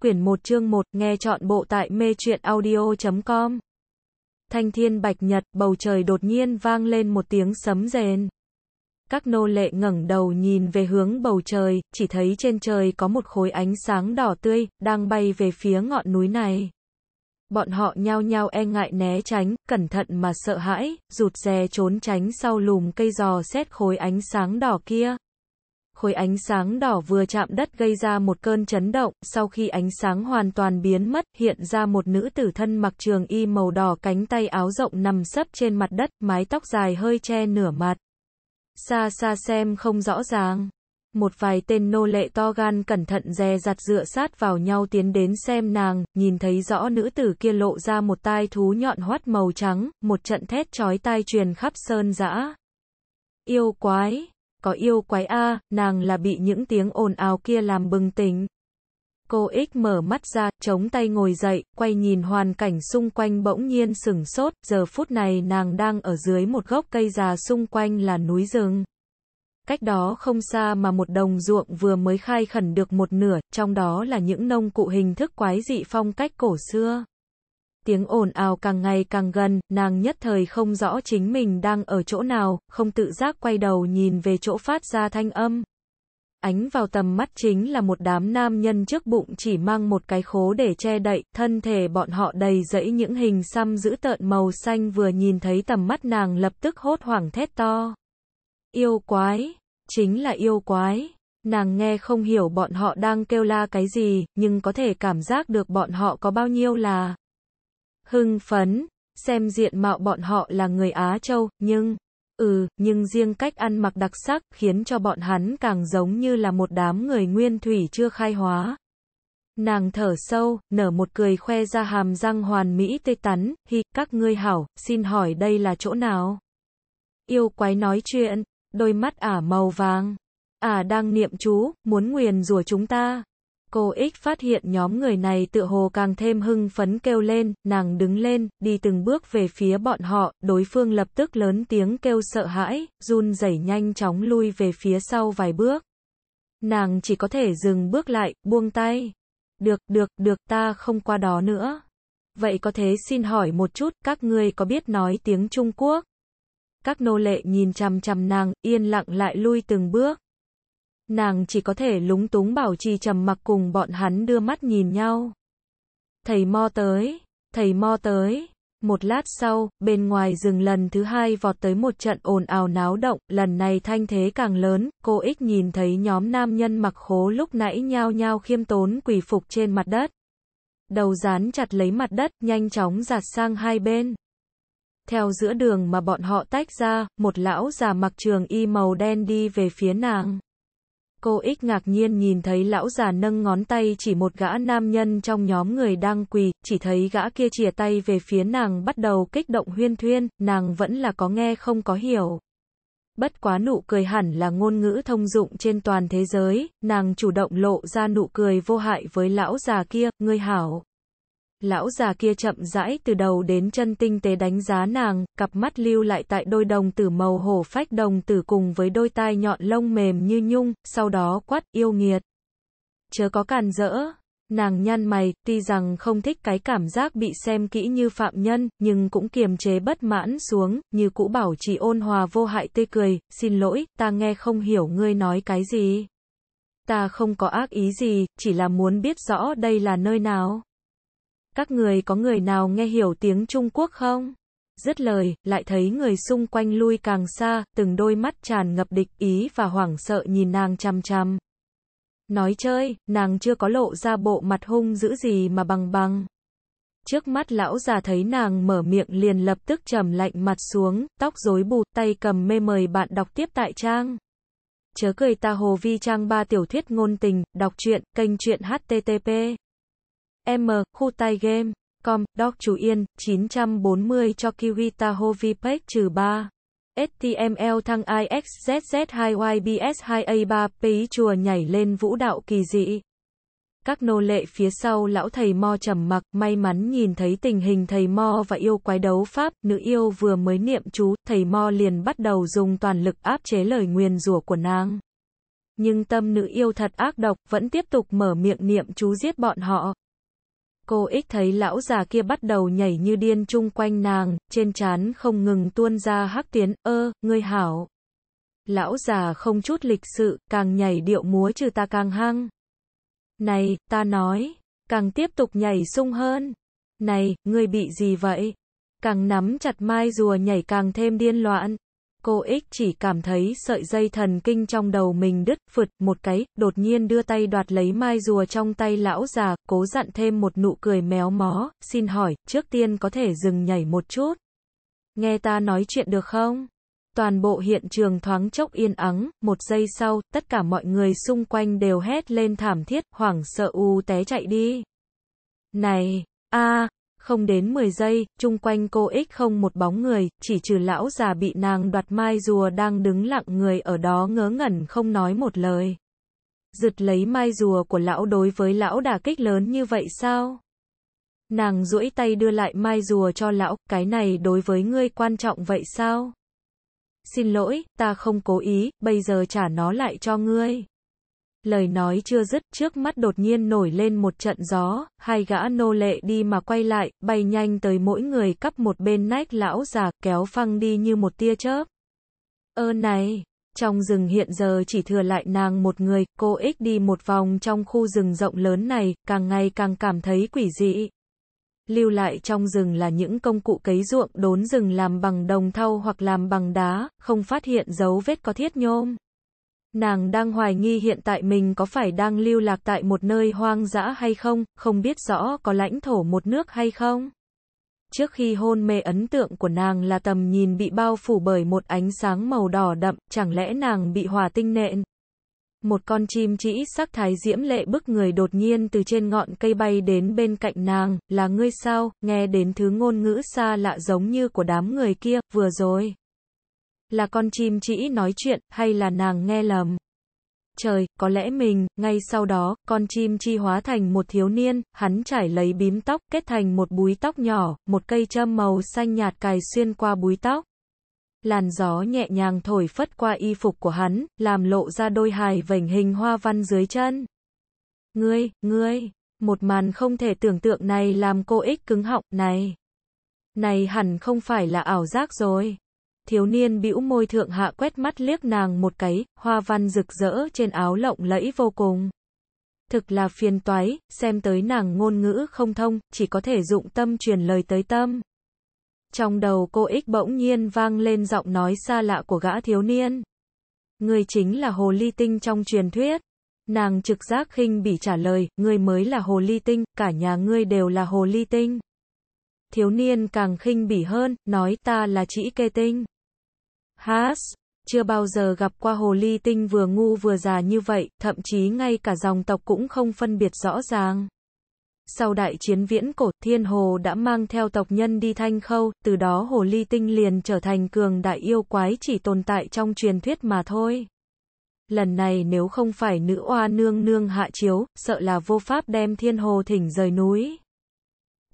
quyển 1 chương 1, nghe chọn bộ tại mê truyện audio.com. Thanh thiên bạch nhật, bầu trời đột nhiên vang lên một tiếng sấm rền. Các nô lệ ngẩng đầu nhìn về hướng bầu trời, chỉ thấy trên trời có một khối ánh sáng đỏ tươi, đang bay về phía ngọn núi này. Bọn họ nhao nhao e ngại né tránh, cẩn thận mà sợ hãi, rụt rè trốn tránh sau lùm cây giò xét khối ánh sáng đỏ kia khối ánh sáng đỏ vừa chạm đất gây ra một cơn chấn động, sau khi ánh sáng hoàn toàn biến mất, hiện ra một nữ tử thân mặc trường y màu đỏ cánh tay áo rộng nằm sấp trên mặt đất, mái tóc dài hơi che nửa mặt. Xa xa xem không rõ ràng. Một vài tên nô lệ to gan cẩn thận dè dặt dựa sát vào nhau tiến đến xem nàng, nhìn thấy rõ nữ tử kia lộ ra một tai thú nhọn hoắt màu trắng, một trận thét chói tai truyền khắp sơn dã. Yêu quái! có yêu quái a, à, nàng là bị những tiếng ồn ào kia làm bừng tỉnh. Cô ích mở mắt ra, chống tay ngồi dậy, quay nhìn hoàn cảnh xung quanh bỗng nhiên sửng sốt, giờ phút này nàng đang ở dưới một gốc cây già xung quanh là núi rừng. Cách đó không xa mà một đồng ruộng vừa mới khai khẩn được một nửa, trong đó là những nông cụ hình thức quái dị phong cách cổ xưa tiếng ồn ào càng ngày càng gần, nàng nhất thời không rõ chính mình đang ở chỗ nào, không tự giác quay đầu nhìn về chỗ phát ra thanh âm. Ánh vào tầm mắt chính là một đám nam nhân trước bụng chỉ mang một cái khố để che đậy, thân thể bọn họ đầy dẫy những hình xăm dữ tợn màu xanh vừa nhìn thấy tầm mắt nàng lập tức hốt hoảng thét to. Yêu quái, chính là yêu quái. Nàng nghe không hiểu bọn họ đang kêu la cái gì, nhưng có thể cảm giác được bọn họ có bao nhiêu là hưng phấn, xem diện mạo bọn họ là người Á Châu, nhưng, ừ, nhưng riêng cách ăn mặc đặc sắc khiến cho bọn hắn càng giống như là một đám người nguyên thủy chưa khai hóa. Nàng thở sâu, nở một cười khoe ra hàm răng hoàn mỹ tê tắn, hi, các ngươi hảo, xin hỏi đây là chỗ nào? Yêu quái nói chuyện, đôi mắt ả màu vàng. Ả đang niệm chú, muốn nguyền rủa chúng ta. Cô x phát hiện nhóm người này tựa hồ càng thêm hưng phấn kêu lên, nàng đứng lên, đi từng bước về phía bọn họ, đối phương lập tức lớn tiếng kêu sợ hãi, run rẩy nhanh chóng lui về phía sau vài bước. Nàng chỉ có thể dừng bước lại, buông tay. Được, được, được, ta không qua đó nữa. Vậy có thế xin hỏi một chút, các ngươi có biết nói tiếng Trung Quốc? Các nô lệ nhìn chằm chằm nàng, yên lặng lại lui từng bước nàng chỉ có thể lúng túng bảo trì trầm mặc cùng bọn hắn đưa mắt nhìn nhau. Thầy mo tới, thầy mo tới. Một lát sau, bên ngoài rừng lần thứ hai vọt tới một trận ồn ào náo động, lần này thanh thế càng lớn, cô ích nhìn thấy nhóm nam nhân mặc khố lúc nãy nhao nhao khiêm tốn quỳ phục trên mặt đất. Đầu dán chặt lấy mặt đất, nhanh chóng giạt sang hai bên. Theo giữa đường mà bọn họ tách ra, một lão già mặc trường y màu đen đi về phía nàng. Cô ích ngạc nhiên nhìn thấy lão già nâng ngón tay chỉ một gã nam nhân trong nhóm người đang quỳ, chỉ thấy gã kia chìa tay về phía nàng bắt đầu kích động huyên thuyên, nàng vẫn là có nghe không có hiểu. Bất quá nụ cười hẳn là ngôn ngữ thông dụng trên toàn thế giới, nàng chủ động lộ ra nụ cười vô hại với lão già kia, ngươi hảo. Lão già kia chậm rãi từ đầu đến chân tinh tế đánh giá nàng, cặp mắt lưu lại tại đôi đồng tử màu hổ phách đồng tử cùng với đôi tai nhọn lông mềm như nhung, sau đó quát yêu nghiệt. Chớ có càn rỡ. Nàng nhăn mày, tuy rằng không thích cái cảm giác bị xem kỹ như phạm nhân, nhưng cũng kiềm chế bất mãn xuống, như cũ bảo chỉ ôn hòa vô hại tươi cười, xin lỗi, ta nghe không hiểu ngươi nói cái gì. Ta không có ác ý gì, chỉ là muốn biết rõ đây là nơi nào. Các người có người nào nghe hiểu tiếng Trung Quốc không? Dứt lời, lại thấy người xung quanh lui càng xa, từng đôi mắt tràn ngập địch ý và hoảng sợ nhìn nàng chăm chăm. Nói chơi, nàng chưa có lộ ra bộ mặt hung dữ gì mà bằng bằng. Trước mắt lão già thấy nàng mở miệng liền lập tức trầm lạnh mặt xuống, tóc rối bù, tay cầm mê mời bạn đọc tiếp tại trang. Chớ cười ta hồ vi trang ba tiểu thuyết ngôn tình, đọc truyện, kênh truyện HTTP. M, khu tay game. Com, Doc Chú Yên, 940 cho Kiwi Tahoe VPEC trừ 3. HTML thăng IXZZ2YBS2A3 PI chùa nhảy lên vũ đạo kỳ dị. Các nô lệ phía sau lão thầy Mo trầm mặc, may mắn nhìn thấy tình hình thầy Mo và yêu quái đấu pháp, nữ yêu vừa mới niệm chú, thầy Mo liền bắt đầu dùng toàn lực áp chế lời nguyền rủa của nàng. Nhưng tâm nữ yêu thật ác độc, vẫn tiếp tục mở miệng niệm chú giết bọn họ, cô ích thấy lão già kia bắt đầu nhảy như điên chung quanh nàng, trên trán không ngừng tuôn ra hắc tiến, ơ, ngươi hảo. Lão già không chút lịch sự, càng nhảy điệu múa trừ ta càng hăng. Này, ta nói, càng tiếp tục nhảy sung hơn. Này, ngươi bị gì vậy? Càng nắm chặt mai rùa nhảy càng thêm điên loạn. Cô ích chỉ cảm thấy sợi dây thần kinh trong đầu mình đứt, phượt, một cái, đột nhiên đưa tay đoạt lấy mai rùa trong tay lão già, cố dặn thêm một nụ cười méo mó, xin hỏi, trước tiên có thể dừng nhảy một chút. Nghe ta nói chuyện được không? Toàn bộ hiện trường thoáng chốc yên ắng, một giây sau, tất cả mọi người xung quanh đều hét lên thảm thiết, hoảng sợ u té chạy đi. Này, a, không đến 10 giây, chung quanh cô ích không một bóng người, chỉ trừ lão già bị nàng đoạt mai rùa đang đứng lặng người ở đó ngớ ngẩn không nói một lời. Giật lấy mai rùa của lão đối với lão đả kích lớn như vậy sao? Nàng duỗi tay đưa lại mai rùa cho lão, cái này đối với ngươi quan trọng vậy sao? Xin lỗi, ta không cố ý, bây giờ trả nó lại cho ngươi. Lời nói chưa dứt, trước mắt đột nhiên nổi lên một trận gió, hai gã nô lệ đi mà quay lại, bay nhanh tới mỗi người cắp một bên nách lão già, kéo phăng đi như một tia chớp. Ơ này, trong rừng hiện giờ chỉ thừa lại nàng một người, cô ích đi một vòng trong khu rừng rộng lớn này, càng ngày càng cảm thấy quỷ dị. Lưu lại trong rừng là những công cụ cấy ruộng đốn rừng làm bằng đồng thau hoặc làm bằng đá, không phát hiện dấu vết có thiết nhôm. Nàng đang hoài nghi hiện tại mình có phải đang lưu lạc tại một nơi hoang dã hay không, không biết rõ có lãnh thổ một nước hay không. Trước khi hôn mê ấn tượng của nàng là tầm nhìn bị bao phủ bởi một ánh sáng màu đỏ đậm, chẳng lẽ nàng bị hòa tinh nện? Một con chim chỉ sắc thái diễm lệ bức người đột nhiên từ trên ngọn cây bay đến bên cạnh nàng, là ngươi sao, nghe đến thứ ngôn ngữ xa lạ giống như của đám người kia, vừa rồi. Là con chim chỉ nói chuyện, hay là nàng nghe lầm? Trời, có lẽ mình, ngay sau đó, con chim chi hóa thành một thiếu niên, hắn trải lấy bím tóc, kết thành một búi tóc nhỏ, một cây châm màu xanh nhạt cài xuyên qua búi tóc. Làn gió nhẹ nhàng thổi phất qua y phục của hắn, làm lộ ra đôi hài vảnh hình hoa văn dưới chân. Ngươi, ngươi, một màn không thể tưởng tượng này làm cô ích cứng họng, này. Này hẳn không phải là ảo giác rồi thiếu niên bĩu môi thượng hạ quét mắt liếc nàng một cái, hoa văn rực rỡ trên áo lộng lẫy vô cùng. Thực là phiền toái, xem tới nàng ngôn ngữ không thông, chỉ có thể dụng tâm truyền lời tới tâm. Trong đầu cô ích bỗng nhiên vang lên giọng nói xa lạ của gã thiếu niên. Người chính là hồ ly tinh trong truyền thuyết. Nàng trực giác khinh bỉ trả lời, người mới là hồ ly tinh, cả nhà ngươi đều là hồ ly tinh thiếu niên càng khinh bỉ hơn, nói ta là chỉ kê tinh. Haas, chưa bao giờ gặp qua hồ ly tinh vừa ngu vừa già như vậy, thậm chí ngay cả dòng tộc cũng không phân biệt rõ ràng. Sau đại chiến viễn cổ, thiên hồ đã mang theo tộc nhân đi thanh khâu, từ đó hồ ly tinh liền trở thành cường đại yêu quái chỉ tồn tại trong truyền thuyết mà thôi. Lần này nếu không phải nữ oa nương nương hạ chiếu, sợ là vô pháp đem thiên hồ thỉnh rời núi.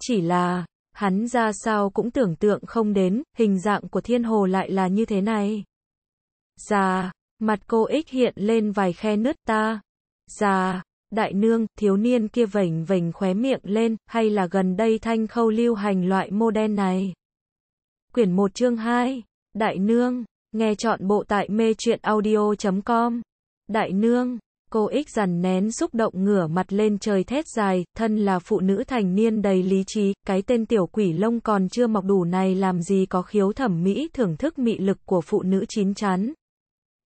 Chỉ là, hắn ra sao cũng tưởng tượng không đến, hình dạng của thiên hồ lại là như thế này. Già, mặt cô ích hiện lên vài khe nứt ta. Già, đại nương, thiếu niên kia vảnh vảnh khóe miệng lên, hay là gần đây thanh khâu lưu hành loại mô đen này. Quyển 1 chương 2, đại nương, nghe chọn bộ tại mê chuyện audio.com. Đại nương Cô ích dằn nén xúc động ngửa mặt lên trời thét dài, thân là phụ nữ thành niên đầy lý trí, cái tên tiểu quỷ lông còn chưa mọc đủ này làm gì có khiếu thẩm mỹ thưởng thức mị lực của phụ nữ chín chắn.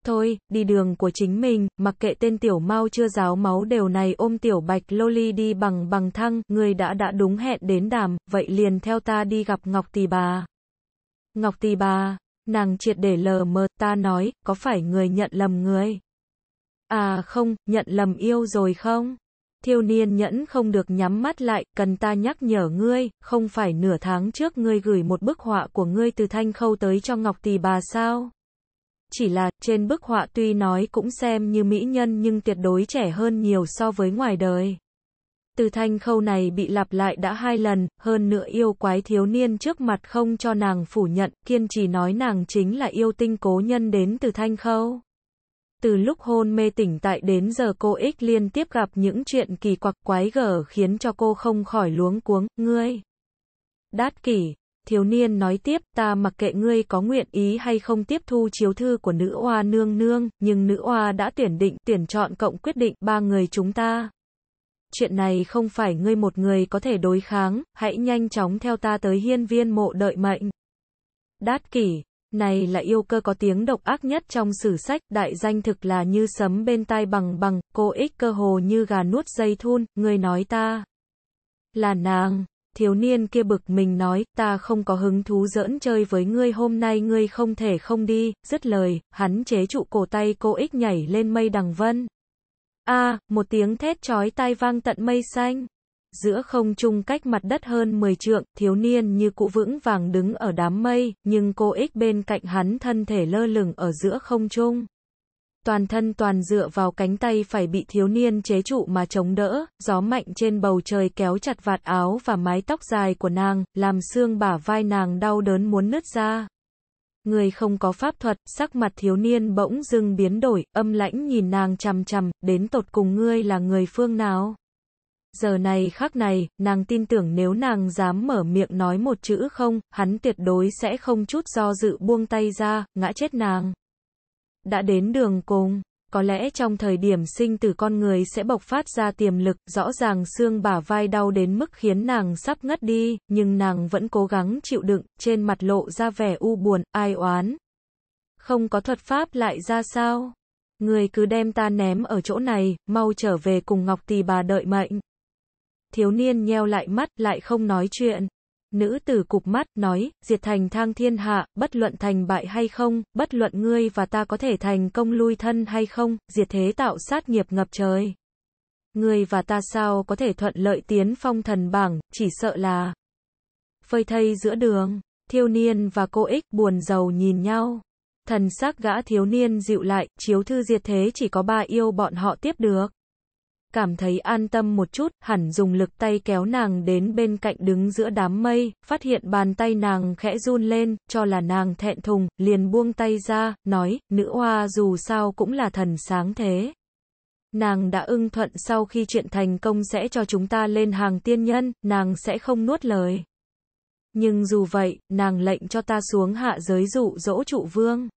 Thôi, đi đường của chính mình, mặc kệ tên tiểu mau chưa ráo máu đều này ôm tiểu bạch loli đi bằng bằng thăng, người đã đã đúng hẹn đến đàm, vậy liền theo ta đi gặp Ngọc Tỳ Bà. Ngọc Tỳ Bà, nàng triệt để lờ mờ, ta nói, có phải người nhận lầm người? À không, nhận lầm yêu rồi không? Thiêu niên nhẫn không được nhắm mắt lại, cần ta nhắc nhở ngươi, không phải nửa tháng trước ngươi gửi một bức họa của ngươi từ thanh khâu tới cho Ngọc Tỳ bà sao? Chỉ là, trên bức họa tuy nói cũng xem như mỹ nhân nhưng tuyệt đối trẻ hơn nhiều so với ngoài đời. Từ thanh khâu này bị lặp lại đã hai lần, hơn nữa yêu quái thiếu niên trước mặt không cho nàng phủ nhận, kiên trì nói nàng chính là yêu tinh cố nhân đến từ thanh khâu. Từ lúc hôn mê tỉnh tại đến giờ cô ích liên tiếp gặp những chuyện kỳ quặc quái gở khiến cho cô không khỏi luống cuống, ngươi. Đát kỷ, thiếu niên nói tiếp, ta mặc kệ ngươi có nguyện ý hay không tiếp thu chiếu thư của nữ oa nương nương, nhưng nữ oa đã tuyển định, tuyển chọn cộng quyết định ba người chúng ta. Chuyện này không phải ngươi một người có thể đối kháng, hãy nhanh chóng theo ta tới hiên viên mộ đợi mệnh. Đát kỷ, này là yêu cơ có tiếng độc ác nhất trong sử sách, đại danh thực là như sấm bên tai bằng bằng, cô ích cơ hồ như gà nuốt dây thun, người nói ta. Là nàng, thiếu niên kia bực mình nói, ta không có hứng thú giỡn chơi với ngươi hôm nay ngươi không thể không đi, dứt lời, hắn chế trụ cổ tay cô ích nhảy lên mây đằng vân. a một tiếng thét chói tai vang tận mây xanh giữa không trung cách mặt đất hơn 10 trượng, thiếu niên như cụ vững vàng đứng ở đám mây, nhưng cô ích bên cạnh hắn thân thể lơ lửng ở giữa không trung. Toàn thân toàn dựa vào cánh tay phải bị thiếu niên chế trụ mà chống đỡ, gió mạnh trên bầu trời kéo chặt vạt áo và mái tóc dài của nàng, làm xương bả vai nàng đau đớn muốn nứt ra. Người không có pháp thuật, sắc mặt thiếu niên bỗng dưng biến đổi, âm lãnh nhìn nàng chằm chằm, đến tột cùng ngươi là người phương nào? Giờ này khắc này, nàng tin tưởng nếu nàng dám mở miệng nói một chữ không, hắn tuyệt đối sẽ không chút do dự buông tay ra, ngã chết nàng. Đã đến đường cùng, có lẽ trong thời điểm sinh tử con người sẽ bộc phát ra tiềm lực, rõ ràng xương bả vai đau đến mức khiến nàng sắp ngất đi, nhưng nàng vẫn cố gắng chịu đựng, trên mặt lộ ra vẻ u buồn, ai oán. Không có thuật pháp lại ra sao? Người cứ đem ta ném ở chỗ này, mau trở về cùng Ngọc Tỳ bà đợi mệnh thiếu niên nheo lại mắt, lại không nói chuyện. Nữ tử cục mắt, nói, diệt thành thang thiên hạ, bất luận thành bại hay không, bất luận ngươi và ta có thể thành công lui thân hay không, diệt thế tạo sát nghiệp ngập trời. Ngươi và ta sao có thể thuận lợi tiến phong thần bảng, chỉ sợ là phơi thây giữa đường, thiếu niên và cô ích buồn giàu nhìn nhau. Thần sắc gã thiếu niên dịu lại, chiếu thư diệt thế chỉ có ba yêu bọn họ tiếp được cảm thấy an tâm một chút, hẳn dùng lực tay kéo nàng đến bên cạnh đứng giữa đám mây, phát hiện bàn tay nàng khẽ run lên, cho là nàng thẹn thùng, liền buông tay ra, nói, nữ hoa dù sao cũng là thần sáng thế. Nàng đã ưng thuận sau khi chuyện thành công sẽ cho chúng ta lên hàng tiên nhân, nàng sẽ không nuốt lời. Nhưng dù vậy, nàng lệnh cho ta xuống hạ giới dụ dỗ trụ vương.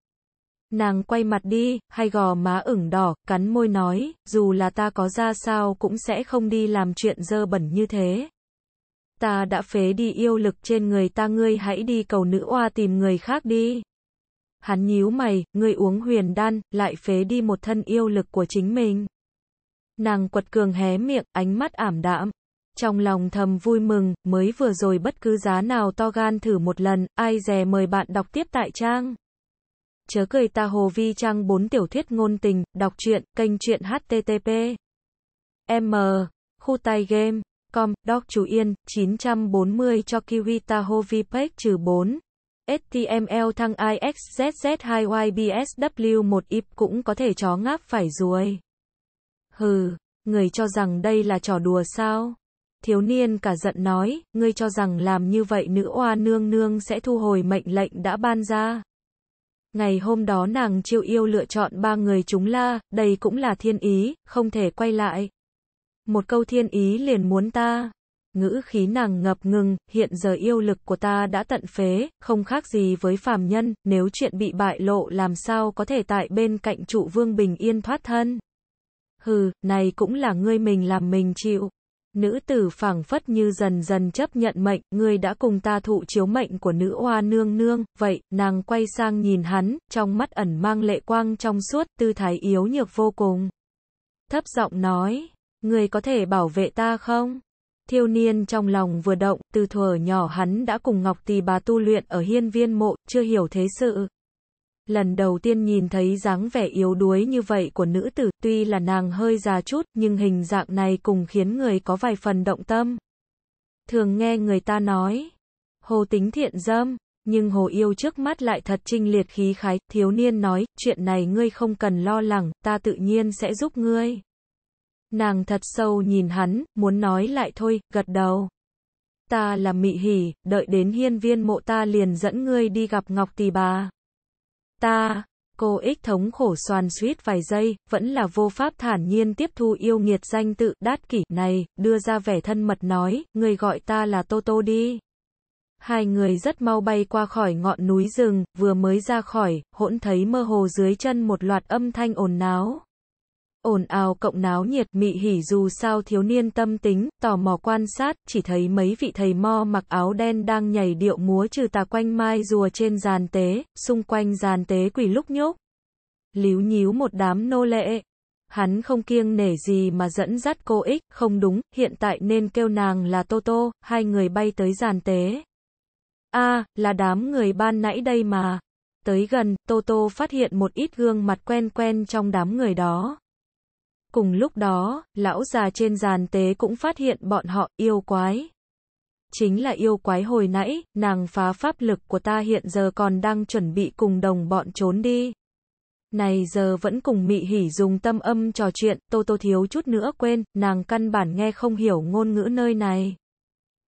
Nàng quay mặt đi, hai gò má ửng đỏ, cắn môi nói, dù là ta có ra sao cũng sẽ không đi làm chuyện dơ bẩn như thế. Ta đã phế đi yêu lực trên người ta ngươi hãy đi cầu nữ oa tìm người khác đi. Hắn nhíu mày, ngươi uống huyền đan, lại phế đi một thân yêu lực của chính mình. Nàng quật cường hé miệng, ánh mắt ảm đạm. Trong lòng thầm vui mừng, mới vừa rồi bất cứ giá nào to gan thử một lần, ai dè mời bạn đọc tiếp tại trang chớ cười ta Hồ Vi Trang 4 tiểu thuyết ngôn tình, đọc truyện, kênh truyện HTTP. M. Khu tay game. Com, Doc Chú Yên, 940 cho Kiwi Tahoe VPEC trừ 4. HTML thăng IXZZ2YBSW1 IP cũng có thể chó ngáp phải ruồi. Hừ, người cho rằng đây là trò đùa sao? Thiếu niên cả giận nói, ngươi cho rằng làm như vậy nữ oa nương nương sẽ thu hồi mệnh lệnh đã ban ra. Ngày hôm đó nàng chiêu yêu lựa chọn ba người chúng la, đây cũng là thiên ý, không thể quay lại. Một câu thiên ý liền muốn ta. Ngữ khí nàng ngập ngừng, hiện giờ yêu lực của ta đã tận phế, không khác gì với phàm nhân, nếu chuyện bị bại lộ làm sao có thể tại bên cạnh trụ vương bình yên thoát thân. Hừ, này cũng là ngươi mình làm mình chịu. Nữ tử phảng phất như dần dần chấp nhận mệnh, ngươi đã cùng ta thụ chiếu mệnh của nữ hoa nương nương, vậy, nàng quay sang nhìn hắn, trong mắt ẩn mang lệ quang trong suốt, tư thái yếu nhược vô cùng. Thấp giọng nói, ngươi có thể bảo vệ ta không? Thiêu niên trong lòng vừa động, từ thuở nhỏ hắn đã cùng Ngọc Tỳ bà tu luyện ở hiên viên mộ, chưa hiểu thế sự, lần đầu tiên nhìn thấy dáng vẻ yếu đuối như vậy của nữ tử, tuy là nàng hơi già chút, nhưng hình dạng này cùng khiến người có vài phần động tâm. Thường nghe người ta nói, hồ tính thiện dâm, nhưng hồ yêu trước mắt lại thật trinh liệt khí khái, thiếu niên nói, chuyện này ngươi không cần lo lắng, ta tự nhiên sẽ giúp ngươi. Nàng thật sâu nhìn hắn, muốn nói lại thôi, gật đầu. Ta là mị hỉ, đợi đến hiên viên mộ ta liền dẫn ngươi đi gặp Ngọc Tỳ bà. Ta, cô ích thống khổ xoan suýt vài giây, vẫn là vô pháp thản nhiên tiếp thu yêu nghiệt danh tự đát kỷ này, đưa ra vẻ thân mật nói, người gọi ta là Tô Tô đi. Hai người rất mau bay qua khỏi ngọn núi rừng, vừa mới ra khỏi, hỗn thấy mơ hồ dưới chân một loạt âm thanh ồn náo ồn ào cộng náo nhiệt mị hỉ dù sao thiếu niên tâm tính, tò mò quan sát, chỉ thấy mấy vị thầy mo mặc áo đen đang nhảy điệu múa trừ tà quanh mai rùa trên giàn tế, xung quanh giàn tế quỷ lúc nhúc. Líu nhíu một đám nô lệ. Hắn không kiêng nể gì mà dẫn dắt cô ích, không đúng, hiện tại nên kêu nàng là Tô Tô, hai người bay tới giàn tế. a là đám người ban nãy đây mà. Tới gần, Tô Tô phát hiện một ít gương mặt quen quen trong đám người đó. Cùng lúc đó, lão già trên giàn tế cũng phát hiện bọn họ yêu quái. Chính là yêu quái hồi nãy, nàng phá pháp lực của ta hiện giờ còn đang chuẩn bị cùng đồng bọn trốn đi. Này giờ vẫn cùng mị hỉ dùng tâm âm trò chuyện, tô tô thiếu chút nữa quên, nàng căn bản nghe không hiểu ngôn ngữ nơi này.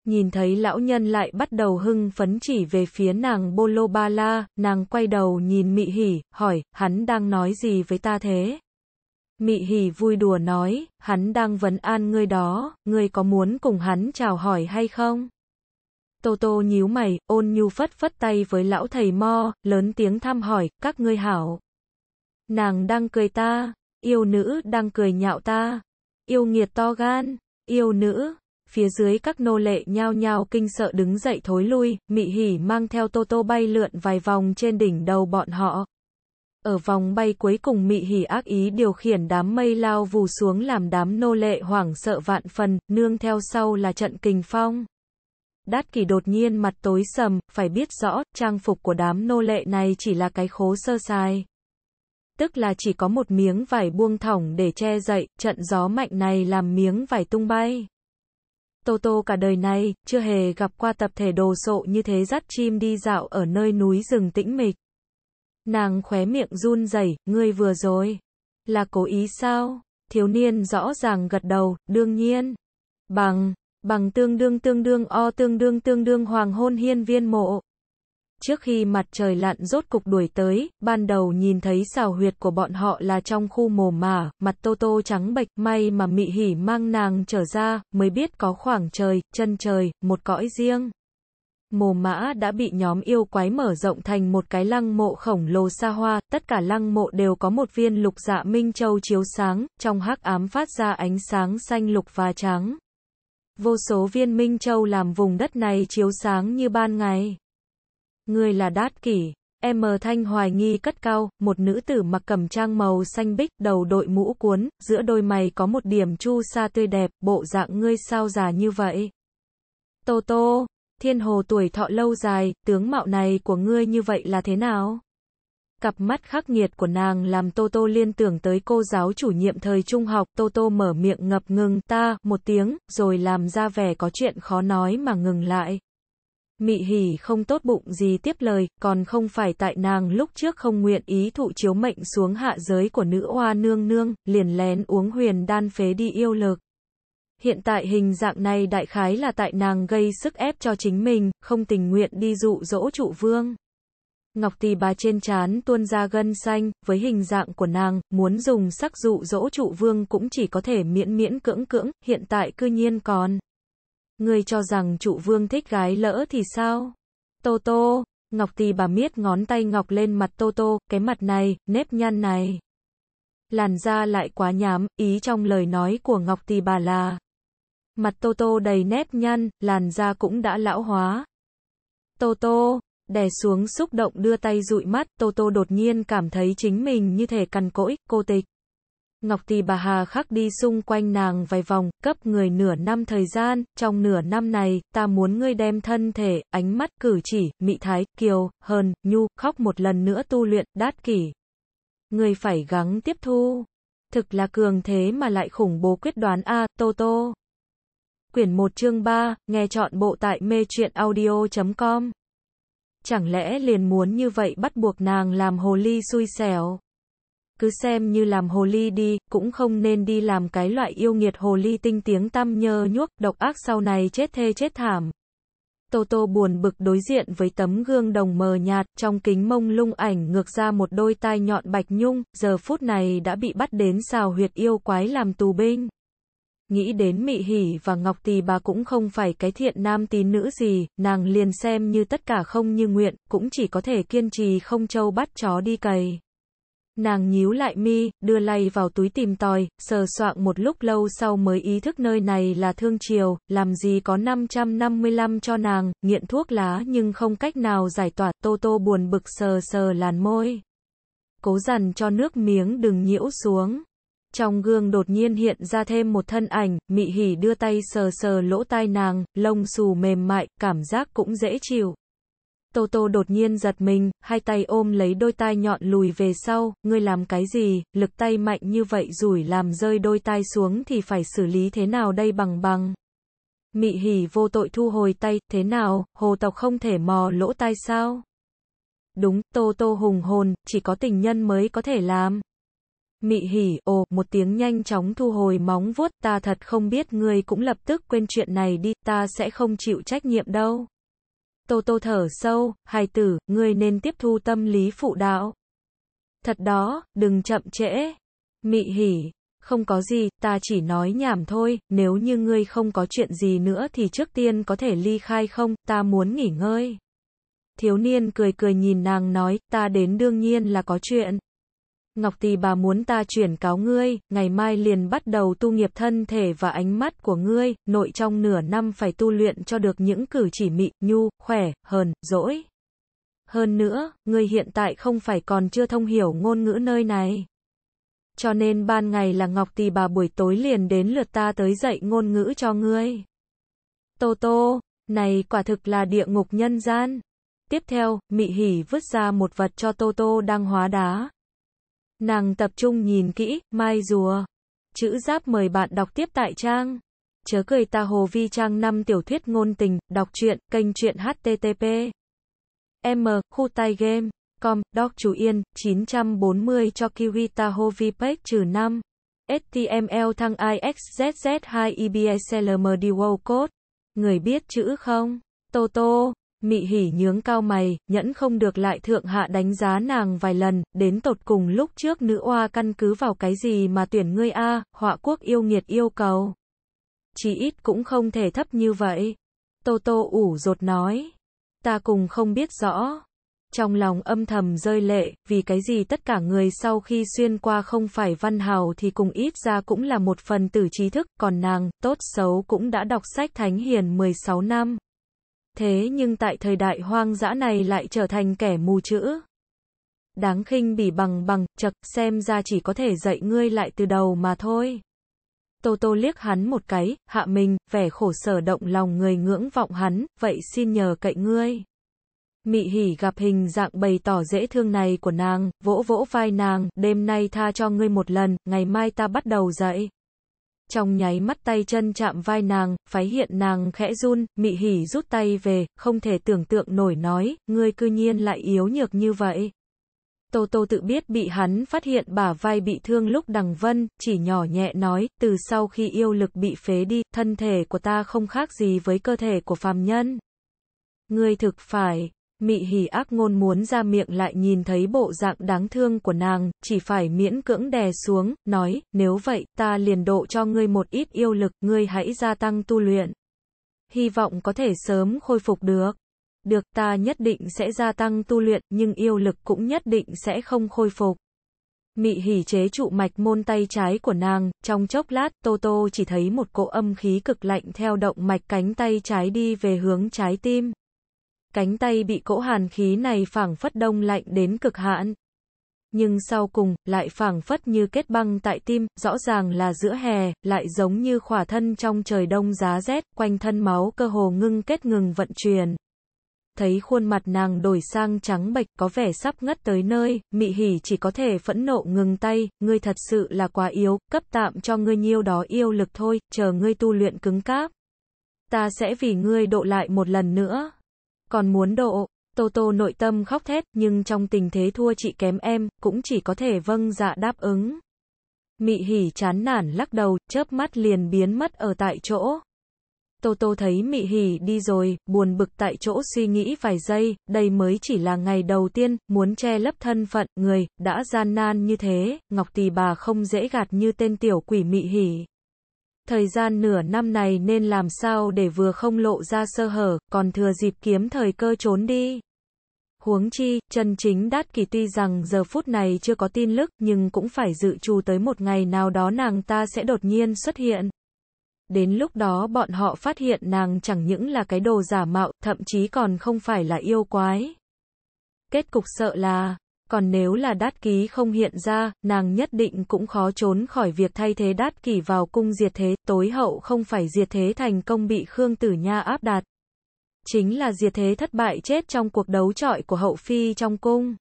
Nhìn thấy lão nhân lại bắt đầu hưng phấn chỉ về phía nàng bô ba la, nàng quay đầu nhìn mị hỉ, hỏi, hắn đang nói gì với ta thế? Mị hỉ vui đùa nói, hắn đang vấn an ngươi đó, ngươi có muốn cùng hắn chào hỏi hay không? Tô Tô nhíu mày, ôn nhu phất phất tay với lão thầy mo, lớn tiếng thăm hỏi, các ngươi hảo. Nàng đang cười ta, yêu nữ đang cười nhạo ta, yêu nghiệt to gan, yêu nữ. Phía dưới các nô lệ nhao nhao kinh sợ đứng dậy thối lui, mị hỉ mang theo Tô Tô bay lượn vài vòng trên đỉnh đầu bọn họ. Ở vòng bay cuối cùng Mị Hỉ ác ý điều khiển đám mây lao vù xuống làm đám nô lệ hoảng sợ vạn phần, nương theo sau là trận kình phong. Đát kỷ đột nhiên mặt tối sầm, phải biết rõ, trang phục của đám nô lệ này chỉ là cái khố sơ sài. Tức là chỉ có một miếng vải buông thỏng để che dậy, trận gió mạnh này làm miếng vải tung bay. Tô Tô cả đời này, chưa hề gặp qua tập thể đồ sộ như thế dắt chim đi dạo ở nơi núi rừng tĩnh mịch. Nàng khóe miệng run rẩy, ngươi vừa rồi. Là cố ý sao? Thiếu niên rõ ràng gật đầu, đương nhiên. Bằng, bằng tương đương tương đương o tương đương tương đương hoàng hôn hiên viên mộ. Trước khi mặt trời lặn rốt cục đuổi tới, ban đầu nhìn thấy xào huyệt của bọn họ là trong khu mồ mả, mặt tô tô trắng bạch may mà mị hỉ mang nàng trở ra, mới biết có khoảng trời, chân trời, một cõi riêng. Mồ mã đã bị nhóm yêu quái mở rộng thành một cái lăng mộ khổng lồ xa hoa, tất cả lăng mộ đều có một viên lục dạ minh châu chiếu sáng, trong hắc ám phát ra ánh sáng xanh lục và trắng. Vô số viên minh châu làm vùng đất này chiếu sáng như ban ngày. Người là Đát Kỷ, M Thanh hoài nghi cất cao, một nữ tử mặc cẩm trang màu xanh bích, đầu đội mũ cuốn, giữa đôi mày có một điểm chu sa tươi đẹp, bộ dạng ngươi sao già như vậy. Tô Tô thiên hồ tuổi thọ lâu dài, tướng mạo này của ngươi như vậy là thế nào? Cặp mắt khắc nghiệt của nàng làm Tô Tô liên tưởng tới cô giáo chủ nhiệm thời trung học, Tô Tô mở miệng ngập ngừng ta một tiếng, rồi làm ra vẻ có chuyện khó nói mà ngừng lại. Mị hỉ không tốt bụng gì tiếp lời, còn không phải tại nàng lúc trước không nguyện ý thụ chiếu mệnh xuống hạ giới của nữ hoa nương nương, liền lén uống huyền đan phế đi yêu lực. Hiện tại hình dạng này đại khái là tại nàng gây sức ép cho chính mình, không tình nguyện đi dụ dỗ trụ vương. Ngọc tỳ bà trên trán tuôn ra gân xanh, với hình dạng của nàng, muốn dùng sắc dụ dỗ trụ vương cũng chỉ có thể miễn miễn cưỡng cưỡng, hiện tại cư nhiên còn. người cho rằng trụ vương thích gái lỡ thì sao? Tô tô, Ngọc tỳ bà miết ngón tay ngọc lên mặt tô tô, cái mặt này, nếp nhăn này. Làn da lại quá nhám, ý trong lời nói của Ngọc tỳ bà là Mặt Toto đầy nếp nhăn, làn da cũng đã lão hóa. Toto, đè xuống xúc động đưa tay dụi mắt, Toto đột nhiên cảm thấy chính mình như thể cằn cỗi, cô tịch. Ngọc Tỳ bà Hà khắc đi xung quanh nàng vài vòng, cấp người nửa năm thời gian, trong nửa năm này, ta muốn ngươi đem thân thể, ánh mắt cử chỉ, mị thái, kiều, hờn, nhu, khóc một lần nữa tu luyện, đát kỷ. Ngươi phải gắng tiếp thu. Thực là cường thế mà lại khủng bố quyết đoán a, à, Tô Tô quyển 1 chương 3, nghe chọn bộ tại mê truyện audio.com. Chẳng lẽ liền muốn như vậy bắt buộc nàng làm hồ ly xui xẻo? Cứ xem như làm hồ ly đi, cũng không nên đi làm cái loại yêu nghiệt hồ ly tinh tiếng tăm nhơ nhuốc, độc ác sau này chết thê chết thảm. Tô Tô buồn bực đối diện với tấm gương đồng mờ nhạt, trong kính mông lung ảnh ngược ra một đôi tai nhọn bạch nhung, giờ phút này đã bị bắt đến xào huyệt yêu quái làm tù binh nghĩ đến Mị Hỉ và Ngọc Tỳ bà cũng không phải cái thiện nam tín nữ gì, nàng liền xem như tất cả không như nguyện, cũng chỉ có thể kiên trì không trâu bắt chó đi cày. Nàng nhíu lại mi, đưa lay vào túi tìm tòi, sờ soạng một lúc lâu sau mới ý thức nơi này là thương triều, làm gì có 555 cho nàng, nghiện thuốc lá nhưng không cách nào giải tỏa, tô tô buồn bực sờ sờ làn môi. Cố dằn cho nước miếng đừng nhiễu xuống. Trong gương đột nhiên hiện ra thêm một thân ảnh, mị hỉ đưa tay sờ sờ lỗ tai nàng, lông xù mềm mại, cảm giác cũng dễ chịu. Tô Tô đột nhiên giật mình, hai tay ôm lấy đôi tai nhọn lùi về sau, ngươi làm cái gì, lực tay mạnh như vậy rủi làm rơi đôi tai xuống thì phải xử lý thế nào đây bằng bằng. Mị hỉ vô tội thu hồi tay, thế nào, hồ tộc không thể mò lỗ tai sao? Đúng, Tô Tô hùng hồn, chỉ có tình nhân mới có thể làm. Mị hỉ, ồ, một tiếng nhanh chóng thu hồi móng vuốt, ta thật không biết ngươi cũng lập tức quên chuyện này đi, ta sẽ không chịu trách nhiệm đâu. Tô tô thở sâu, hài tử, ngươi nên tiếp thu tâm lý phụ đạo. Thật đó, đừng chậm trễ. Mị hỉ, không có gì, ta chỉ nói nhảm thôi, nếu như ngươi không có chuyện gì nữa thì trước tiên có thể ly khai không, ta muốn nghỉ ngơi. Thiếu niên cười cười nhìn nàng nói, ta đến đương nhiên là có chuyện. Ngọc Tỳ bà muốn ta chuyển cáo ngươi, ngày mai liền bắt đầu tu nghiệp thân thể và ánh mắt của ngươi, nội trong nửa năm phải tu luyện cho được những cử chỉ mị, nhu, khỏe, hờn, dỗi. Hơn nữa, ngươi hiện tại không phải còn chưa thông hiểu ngôn ngữ nơi này. Cho nên ban ngày là Ngọc Tỳ bà buổi tối liền đến lượt ta tới dạy ngôn ngữ cho ngươi. Tô tô, này quả thực là địa ngục nhân gian. Tiếp theo, Mị Hỉ vứt ra một vật cho Tô Tô đang hóa đá, Nàng tập trung nhìn kỹ, mai rùa. Chữ giáp mời bạn đọc tiếp tại trang. Chớ cười ta hồ vi trang 5 tiểu thuyết ngôn tình, đọc truyện, kênh truyện HTTP. M, khu tay game. Com, Doc chủ Yên, 940 cho Kiwi ta hồ Tahovi Page 5. HTML thăng IXZZ2 EBSLMD Wow Code. Người biết chữ không? Toto. Mị hỉ nhướng cao mày, nhẫn không được lại thượng hạ đánh giá nàng vài lần, đến tột cùng lúc trước nữ oa căn cứ vào cái gì mà tuyển ngươi a, họa quốc yêu nghiệt yêu cầu. Chỉ ít cũng không thể thấp như vậy. Tô tô ủ rột nói. Ta cùng không biết rõ. Trong lòng âm thầm rơi lệ, vì cái gì tất cả người sau khi xuyên qua không phải văn hào thì cùng ít ra cũng là một phần tử trí thức, còn nàng, tốt xấu cũng đã đọc sách thánh hiền 16 năm thế nhưng tại thời đại hoang dã này lại trở thành kẻ mù chữ. Đáng khinh bỉ bằng bằng, chật, xem ra chỉ có thể dạy ngươi lại từ đầu mà thôi. Tô Tô liếc hắn một cái, hạ mình, vẻ khổ sở động lòng người ngưỡng vọng hắn, vậy xin nhờ cậy ngươi. Mị hỉ gặp hình dạng bày tỏ dễ thương này của nàng, vỗ vỗ vai nàng, đêm nay tha cho ngươi một lần, ngày mai ta bắt đầu dạy trong nháy mắt tay chân chạm vai nàng, phái hiện nàng khẽ run, mị hỉ rút tay về, không thể tưởng tượng nổi nói, ngươi cư nhiên lại yếu nhược như vậy. Tô Tô tự biết bị hắn phát hiện bả vai bị thương lúc đằng vân, chỉ nhỏ nhẹ nói, từ sau khi yêu lực bị phế đi, thân thể của ta không khác gì với cơ thể của phàm nhân. Ngươi thực phải, Mị hỉ ác ngôn muốn ra miệng lại nhìn thấy bộ dạng đáng thương của nàng, chỉ phải miễn cưỡng đè xuống, nói, nếu vậy, ta liền độ cho ngươi một ít yêu lực, ngươi hãy gia tăng tu luyện. Hy vọng có thể sớm khôi phục được. Được ta nhất định sẽ gia tăng tu luyện, nhưng yêu lực cũng nhất định sẽ không khôi phục. Mị hỉ chế trụ mạch môn tay trái của nàng, trong chốc lát Tô Tô chỉ thấy một cỗ âm khí cực lạnh theo động mạch cánh tay trái đi về hướng trái tim cánh tay bị cỗ hàn khí này phảng phất đông lạnh đến cực hạn. Nhưng sau cùng, lại phảng phất như kết băng tại tim, rõ ràng là giữa hè, lại giống như khỏa thân trong trời đông giá rét, quanh thân máu cơ hồ ngưng kết ngừng vận chuyển. Thấy khuôn mặt nàng đổi sang trắng bệch có vẻ sắp ngất tới nơi, mị hỉ chỉ có thể phẫn nộ ngừng tay, ngươi thật sự là quá yếu, cấp tạm cho ngươi nhiêu đó yêu lực thôi, chờ ngươi tu luyện cứng cáp. Ta sẽ vì ngươi độ lại một lần nữa còn muốn độ. Tô Tô nội tâm khóc thét, nhưng trong tình thế thua chị kém em, cũng chỉ có thể vâng dạ đáp ứng. Mị hỉ chán nản lắc đầu, chớp mắt liền biến mất ở tại chỗ. Tô Tô thấy Mị Hỉ đi rồi, buồn bực tại chỗ suy nghĩ vài giây, đây mới chỉ là ngày đầu tiên, muốn che lấp thân phận, người, đã gian nan như thế, Ngọc Tỳ bà không dễ gạt như tên tiểu quỷ Mị Hỉ thời gian nửa năm này nên làm sao để vừa không lộ ra sơ hở, còn thừa dịp kiếm thời cơ trốn đi. Huống chi, Trần Chính Đát Kỳ tuy rằng giờ phút này chưa có tin lức, nhưng cũng phải dự trù tới một ngày nào đó nàng ta sẽ đột nhiên xuất hiện. Đến lúc đó bọn họ phát hiện nàng chẳng những là cái đồ giả mạo, thậm chí còn không phải là yêu quái. Kết cục sợ là, còn nếu là đát ký không hiện ra, nàng nhất định cũng khó trốn khỏi việc thay thế đát kỷ vào cung diệt thế, tối hậu không phải diệt thế thành công bị Khương Tử Nha áp đặt. Chính là diệt thế thất bại chết trong cuộc đấu trọi của hậu phi trong cung.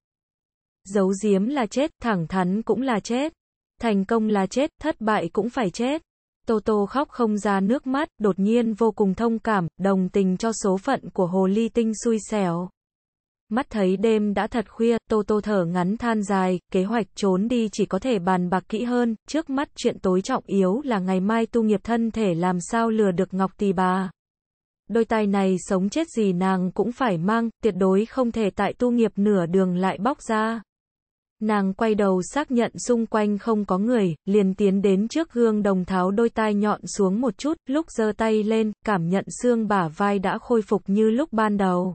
Giấu giếm là chết, thẳng thắn cũng là chết. Thành công là chết, thất bại cũng phải chết. Tô Tô khóc không ra nước mắt, đột nhiên vô cùng thông cảm, đồng tình cho số phận của hồ ly tinh xui xẻo. Mắt thấy đêm đã thật khuya, Tô Tô thở ngắn than dài, kế hoạch trốn đi chỉ có thể bàn bạc kỹ hơn, trước mắt chuyện tối trọng yếu là ngày mai tu nghiệp thân thể làm sao lừa được Ngọc Tỳ bà. Đôi tay này sống chết gì nàng cũng phải mang, tuyệt đối không thể tại tu nghiệp nửa đường lại bóc ra. Nàng quay đầu xác nhận xung quanh không có người, liền tiến đến trước gương đồng tháo đôi tai nhọn xuống một chút, lúc giơ tay lên, cảm nhận xương bả vai đã khôi phục như lúc ban đầu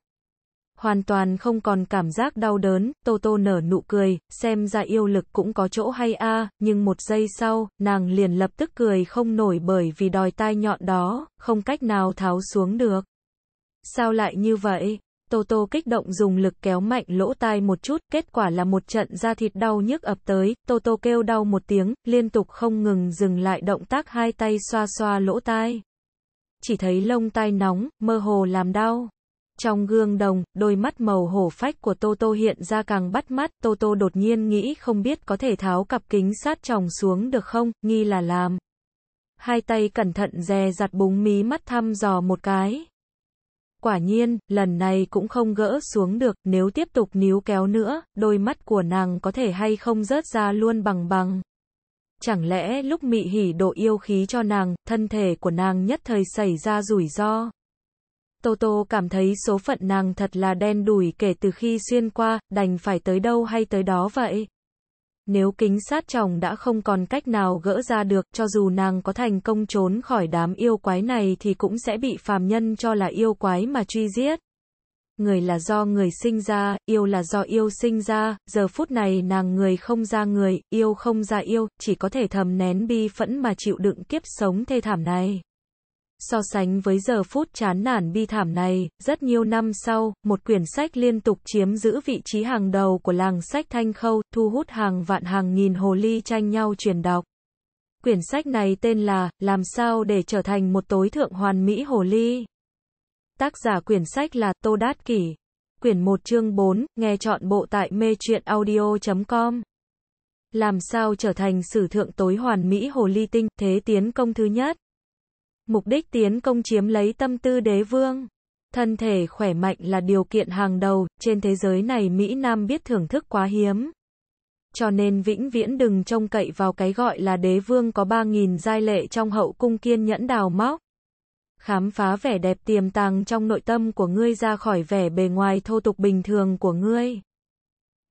hoàn toàn không còn cảm giác đau đớn, Tô Tô nở nụ cười, xem ra yêu lực cũng có chỗ hay a, à, nhưng một giây sau, nàng liền lập tức cười không nổi bởi vì đòi tai nhọn đó, không cách nào tháo xuống được. Sao lại như vậy? Tô Tô kích động dùng lực kéo mạnh lỗ tai một chút, kết quả là một trận da thịt đau nhức ập tới, Tô Tô kêu đau một tiếng, liên tục không ngừng dừng lại động tác hai tay xoa xoa lỗ tai. Chỉ thấy lông tai nóng, mơ hồ làm đau. Trong gương đồng, đôi mắt màu hổ phách của tô tô hiện ra càng bắt mắt, tô tô đột nhiên nghĩ không biết có thể tháo cặp kính sát tròng xuống được không, nghi là làm. Hai tay cẩn thận dè dặt búng mí mắt thăm dò một cái. Quả nhiên, lần này cũng không gỡ xuống được, nếu tiếp tục níu kéo nữa, đôi mắt của nàng có thể hay không rớt ra luôn bằng bằng. Chẳng lẽ lúc mị hỉ độ yêu khí cho nàng, thân thể của nàng nhất thời xảy ra rủi ro? Toto cảm thấy số phận nàng thật là đen đủi kể từ khi xuyên qua, đành phải tới đâu hay tới đó vậy. Nếu kính sát chồng đã không còn cách nào gỡ ra được, cho dù nàng có thành công trốn khỏi đám yêu quái này thì cũng sẽ bị phàm nhân cho là yêu quái mà truy giết. Người là do người sinh ra, yêu là do yêu sinh ra, giờ phút này nàng người không ra người, yêu không ra yêu, chỉ có thể thầm nén bi phẫn mà chịu đựng kiếp sống thê thảm này. So sánh với giờ phút chán nản bi thảm này, rất nhiều năm sau, một quyển sách liên tục chiếm giữ vị trí hàng đầu của làng sách Thanh Khâu, thu hút hàng vạn hàng nghìn hồ ly tranh nhau truyền đọc. Quyển sách này tên là Làm sao để trở thành một tối thượng hoàn mỹ hồ ly. Tác giả quyển sách là Tô Đát Kỷ. Quyển 1 chương 4, nghe chọn bộ tại mê truyện audio.com. Làm sao trở thành sử thượng tối hoàn mỹ hồ ly tinh, thế tiến công thứ nhất. Mục đích tiến công chiếm lấy tâm tư đế vương. Thân thể khỏe mạnh là điều kiện hàng đầu, trên thế giới này Mỹ Nam biết thưởng thức quá hiếm. Cho nên vĩnh viễn đừng trông cậy vào cái gọi là đế vương có 3.000 giai lệ trong hậu cung kiên nhẫn đào móc. Khám phá vẻ đẹp tiềm tàng trong nội tâm của ngươi ra khỏi vẻ bề ngoài thô tục bình thường của ngươi.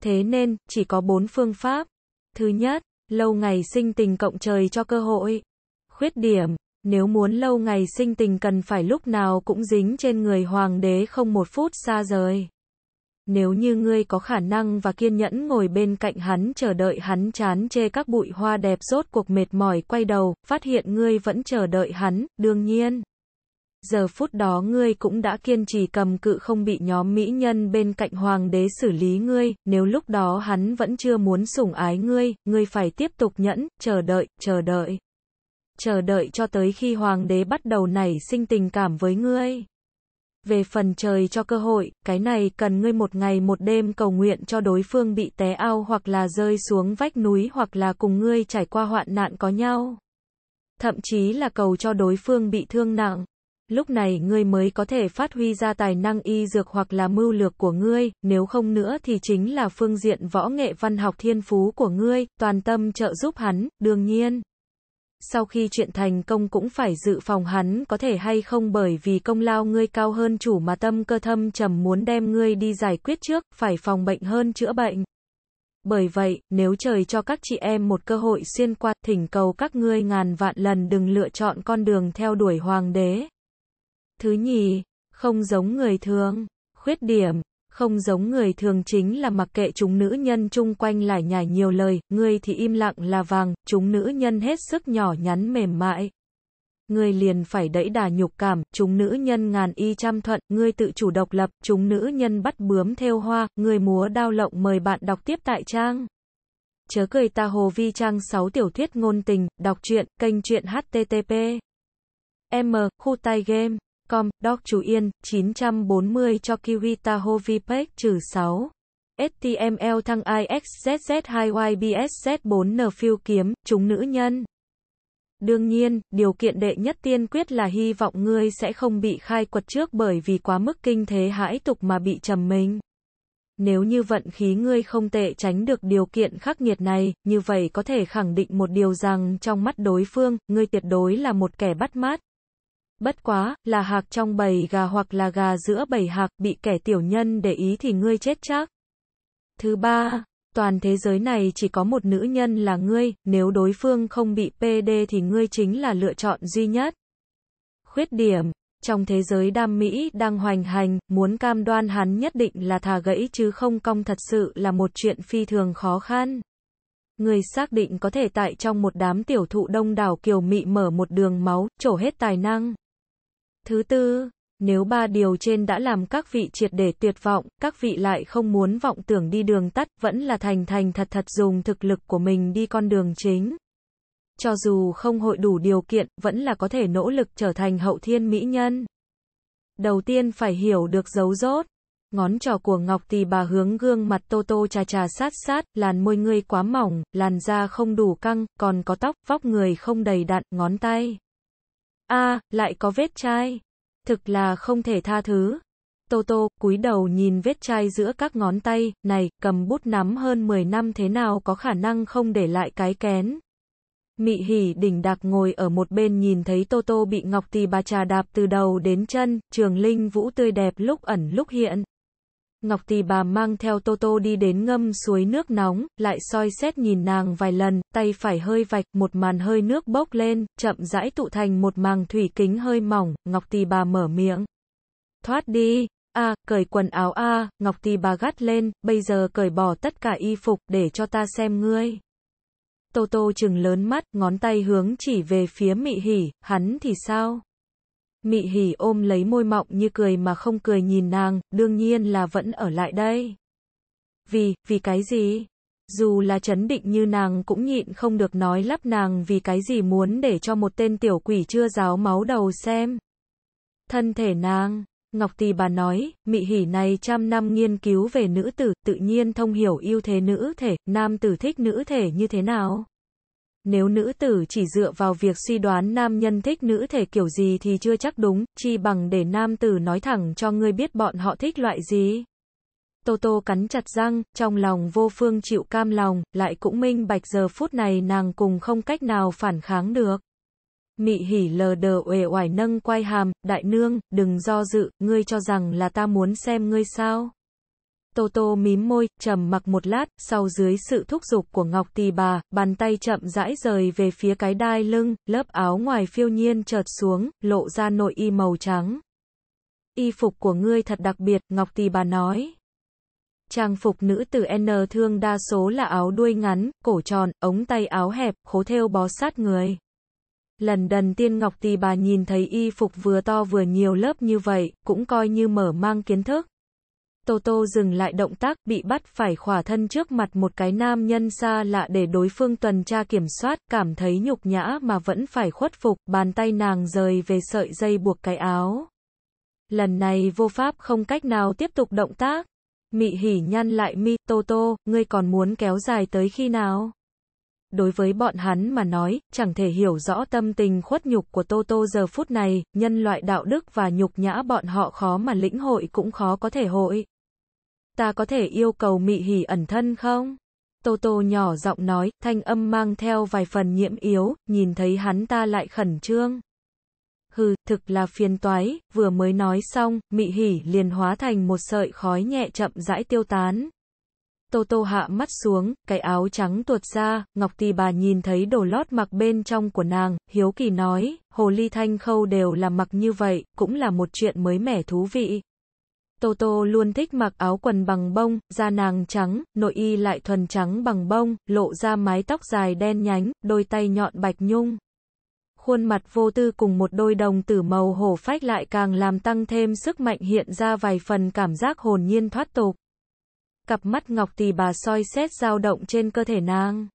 Thế nên, chỉ có bốn phương pháp. Thứ nhất, lâu ngày sinh tình cộng trời cho cơ hội. Khuyết điểm, nếu muốn lâu ngày sinh tình cần phải lúc nào cũng dính trên người hoàng đế không một phút xa rời. Nếu như ngươi có khả năng và kiên nhẫn ngồi bên cạnh hắn chờ đợi hắn chán chê các bụi hoa đẹp rốt cuộc mệt mỏi quay đầu, phát hiện ngươi vẫn chờ đợi hắn, đương nhiên. Giờ phút đó ngươi cũng đã kiên trì cầm cự không bị nhóm mỹ nhân bên cạnh hoàng đế xử lý ngươi, nếu lúc đó hắn vẫn chưa muốn sủng ái ngươi, ngươi phải tiếp tục nhẫn, chờ đợi, chờ đợi chờ đợi cho tới khi hoàng đế bắt đầu nảy sinh tình cảm với ngươi. Về phần trời cho cơ hội, cái này cần ngươi một ngày một đêm cầu nguyện cho đối phương bị té ao hoặc là rơi xuống vách núi hoặc là cùng ngươi trải qua hoạn nạn có nhau. Thậm chí là cầu cho đối phương bị thương nặng. Lúc này ngươi mới có thể phát huy ra tài năng y dược hoặc là mưu lược của ngươi, nếu không nữa thì chính là phương diện võ nghệ văn học thiên phú của ngươi, toàn tâm trợ giúp hắn, đương nhiên sau khi chuyện thành công cũng phải dự phòng hắn có thể hay không bởi vì công lao ngươi cao hơn chủ mà tâm cơ thâm trầm muốn đem ngươi đi giải quyết trước, phải phòng bệnh hơn chữa bệnh. Bởi vậy, nếu trời cho các chị em một cơ hội xuyên qua, thỉnh cầu các ngươi ngàn vạn lần đừng lựa chọn con đường theo đuổi hoàng đế. Thứ nhì, không giống người thường. Khuyết điểm, không giống người thường chính là mặc kệ chúng nữ nhân chung quanh lải nhải nhiều lời, người thì im lặng là vàng, chúng nữ nhân hết sức nhỏ nhắn mềm mại. người liền phải đẫy đà nhục cảm, chúng nữ nhân ngàn y trăm thuận, người tự chủ độc lập, chúng nữ nhân bắt bướm theo hoa, người múa đao lộng mời bạn đọc tiếp tại trang. Chớ cười ta hồ vi trang 6 tiểu thuyết ngôn tình, đọc truyện, kênh truyện http. M, khu tay game. Com, Doc Chú Yên, 940 cho Kirita Hovipec trừ 6. html thăng IXZZ2YBSZ4N phiêu kiếm, chúng nữ nhân. Đương nhiên, điều kiện đệ nhất tiên quyết là hy vọng ngươi sẽ không bị khai quật trước bởi vì quá mức kinh thế hãi tục mà bị trầm mình. Nếu như vận khí ngươi không tệ tránh được điều kiện khắc nghiệt này, như vậy có thể khẳng định một điều rằng trong mắt đối phương, ngươi tuyệt đối là một kẻ bắt mát. Bất quá, là hạc trong bầy gà hoặc là gà giữa bầy hạc bị kẻ tiểu nhân để ý thì ngươi chết chắc. Thứ ba, toàn thế giới này chỉ có một nữ nhân là ngươi, nếu đối phương không bị PD thì ngươi chính là lựa chọn duy nhất. Khuyết điểm, trong thế giới đam mỹ đang hoành hành, muốn cam đoan hắn nhất định là thà gãy chứ không cong thật sự là một chuyện phi thường khó khăn. Người xác định có thể tại trong một đám tiểu thụ đông đảo kiều mị mở một đường máu, trổ hết tài năng. Thứ tư, nếu ba điều trên đã làm các vị triệt để tuyệt vọng, các vị lại không muốn vọng tưởng đi đường tắt, vẫn là thành thành thật thật dùng thực lực của mình đi con đường chính. Cho dù không hội đủ điều kiện, vẫn là có thể nỗ lực trở thành hậu thiên mỹ nhân. Đầu tiên phải hiểu được dấu rốt. Ngón trỏ của Ngọc Tỳ bà hướng gương mặt Tô Tô trà trà sát sát, làn môi ngươi quá mỏng, làn da không đủ căng, còn có tóc, vóc người không đầy đặn, ngón tay a à, lại có vết chai. Thực là không thể tha thứ. Toto, cúi đầu nhìn vết chai giữa các ngón tay, này, cầm bút nắm hơn 10 năm thế nào có khả năng không để lại cái kén. Mị hỉ đỉnh đạc ngồi ở một bên nhìn thấy Toto bị Ngọc Tì bà trà đạp từ đầu đến chân, trường linh vũ tươi đẹp lúc ẩn lúc hiện. Ngọc Tỳ bà mang theo Toto đi đến ngâm suối nước nóng, lại soi xét nhìn nàng vài lần, tay phải hơi vạch, một màn hơi nước bốc lên, chậm rãi tụ thành một màng thủy kính hơi mỏng, Ngọc Tỳ bà mở miệng. Thoát đi, a cởi quần áo a Ngọc Tỳ bà gắt lên, bây giờ cởi bỏ tất cả y phục, để cho ta xem ngươi. Toto chừng lớn mắt, ngón tay hướng chỉ về phía mị hỉ, hắn thì sao? Mị hỉ ôm lấy môi mọng như cười mà không cười nhìn nàng, đương nhiên là vẫn ở lại đây. Vì, vì cái gì? Dù là chấn định như nàng cũng nhịn không được nói lắp nàng vì cái gì muốn để cho một tên tiểu quỷ chưa ráo máu đầu xem. Thân thể nàng, Ngọc Tỳ bà nói, mị hỉ này trăm năm nghiên cứu về nữ tử, tự nhiên thông hiểu yêu thế nữ thể, nam tử thích nữ thể như thế nào. Nếu nữ tử chỉ dựa vào việc suy đoán nam nhân thích nữ thể kiểu gì thì chưa chắc đúng, chi bằng để nam tử nói thẳng cho ngươi biết bọn họ thích loại gì. Tô Tô cắn chặt răng, trong lòng vô phương chịu cam lòng, lại cũng minh bạch giờ phút này nàng cùng không cách nào phản kháng được. Mị hỉ lờ đờ uể oải nâng quay hàm, đại nương, đừng do dự, ngươi cho rằng là ta muốn xem ngươi sao. Toto mím môi, trầm mặc một lát, sau dưới sự thúc giục của Ngọc Tỳ bà, bàn tay chậm rãi rời về phía cái đai lưng, lớp áo ngoài phiêu nhiên chợt xuống, lộ ra nội y màu trắng. Y phục của ngươi thật đặc biệt, Ngọc Tỳ bà nói. Trang phục nữ tử N thương đa số là áo đuôi ngắn, cổ tròn, ống tay áo hẹp, khố thêu bó sát người. Lần đần tiên Ngọc Tỳ bà nhìn thấy y phục vừa to vừa nhiều lớp như vậy, cũng coi như mở mang kiến thức. Toto dừng lại động tác, bị bắt phải khỏa thân trước mặt một cái nam nhân xa lạ để đối phương tuần tra kiểm soát, cảm thấy nhục nhã mà vẫn phải khuất phục, bàn tay nàng rời về sợi dây buộc cái áo. Lần này vô pháp không cách nào tiếp tục động tác. Mị hỉ nhăn lại mi, Toto, ngươi còn muốn kéo dài tới khi nào? Đối với bọn hắn mà nói, chẳng thể hiểu rõ tâm tình khuất nhục của Toto giờ phút này, nhân loại đạo đức và nhục nhã bọn họ khó mà lĩnh hội cũng khó có thể hội ta có thể yêu cầu mị hỉ ẩn thân không? Tô Tô nhỏ giọng nói, thanh âm mang theo vài phần nhiễm yếu, nhìn thấy hắn ta lại khẩn trương. Hừ, thực là phiền toái, vừa mới nói xong, mị hỉ liền hóa thành một sợi khói nhẹ chậm rãi tiêu tán. Tô Tô hạ mắt xuống, cái áo trắng tuột ra, Ngọc Tỳ bà nhìn thấy đồ lót mặc bên trong của nàng, hiếu kỳ nói, hồ ly thanh khâu đều là mặc như vậy, cũng là một chuyện mới mẻ thú vị. Toto luôn thích mặc áo quần bằng bông, da nàng trắng, nội y lại thuần trắng bằng bông, lộ ra mái tóc dài đen nhánh, đôi tay nhọn bạch nhung. Khuôn mặt vô tư cùng một đôi đồng tử màu hổ phách lại càng làm tăng thêm sức mạnh hiện ra vài phần cảm giác hồn nhiên thoát tục. Cặp mắt ngọc tỳ bà soi xét dao động trên cơ thể nàng.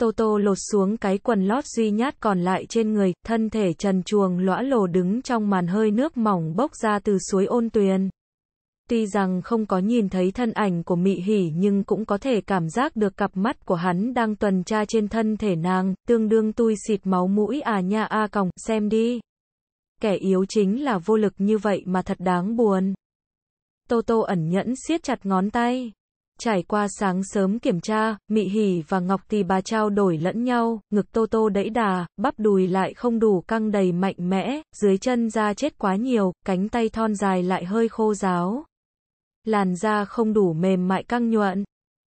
Toto lột xuống cái quần lót duy nhát còn lại trên người, thân thể trần chuồng lõa lồ đứng trong màn hơi nước mỏng bốc ra từ suối ôn tuyền. Tuy rằng không có nhìn thấy thân ảnh của Mị Hỉ nhưng cũng có thể cảm giác được cặp mắt của hắn đang tuần tra trên thân thể nàng, tương đương tui xịt máu mũi à nha a còng, xem đi. Kẻ yếu chính là vô lực như vậy mà thật đáng buồn. Tô Tô ẩn nhẫn siết chặt ngón tay. Trải qua sáng sớm kiểm tra, Mị Hỉ và Ngọc Tỳ bà trao đổi lẫn nhau, ngực Tô Tô đẫy đà, bắp đùi lại không đủ căng đầy mạnh mẽ, dưới chân da chết quá nhiều, cánh tay thon dài lại hơi khô ráo làn da không đủ mềm mại căng nhuận.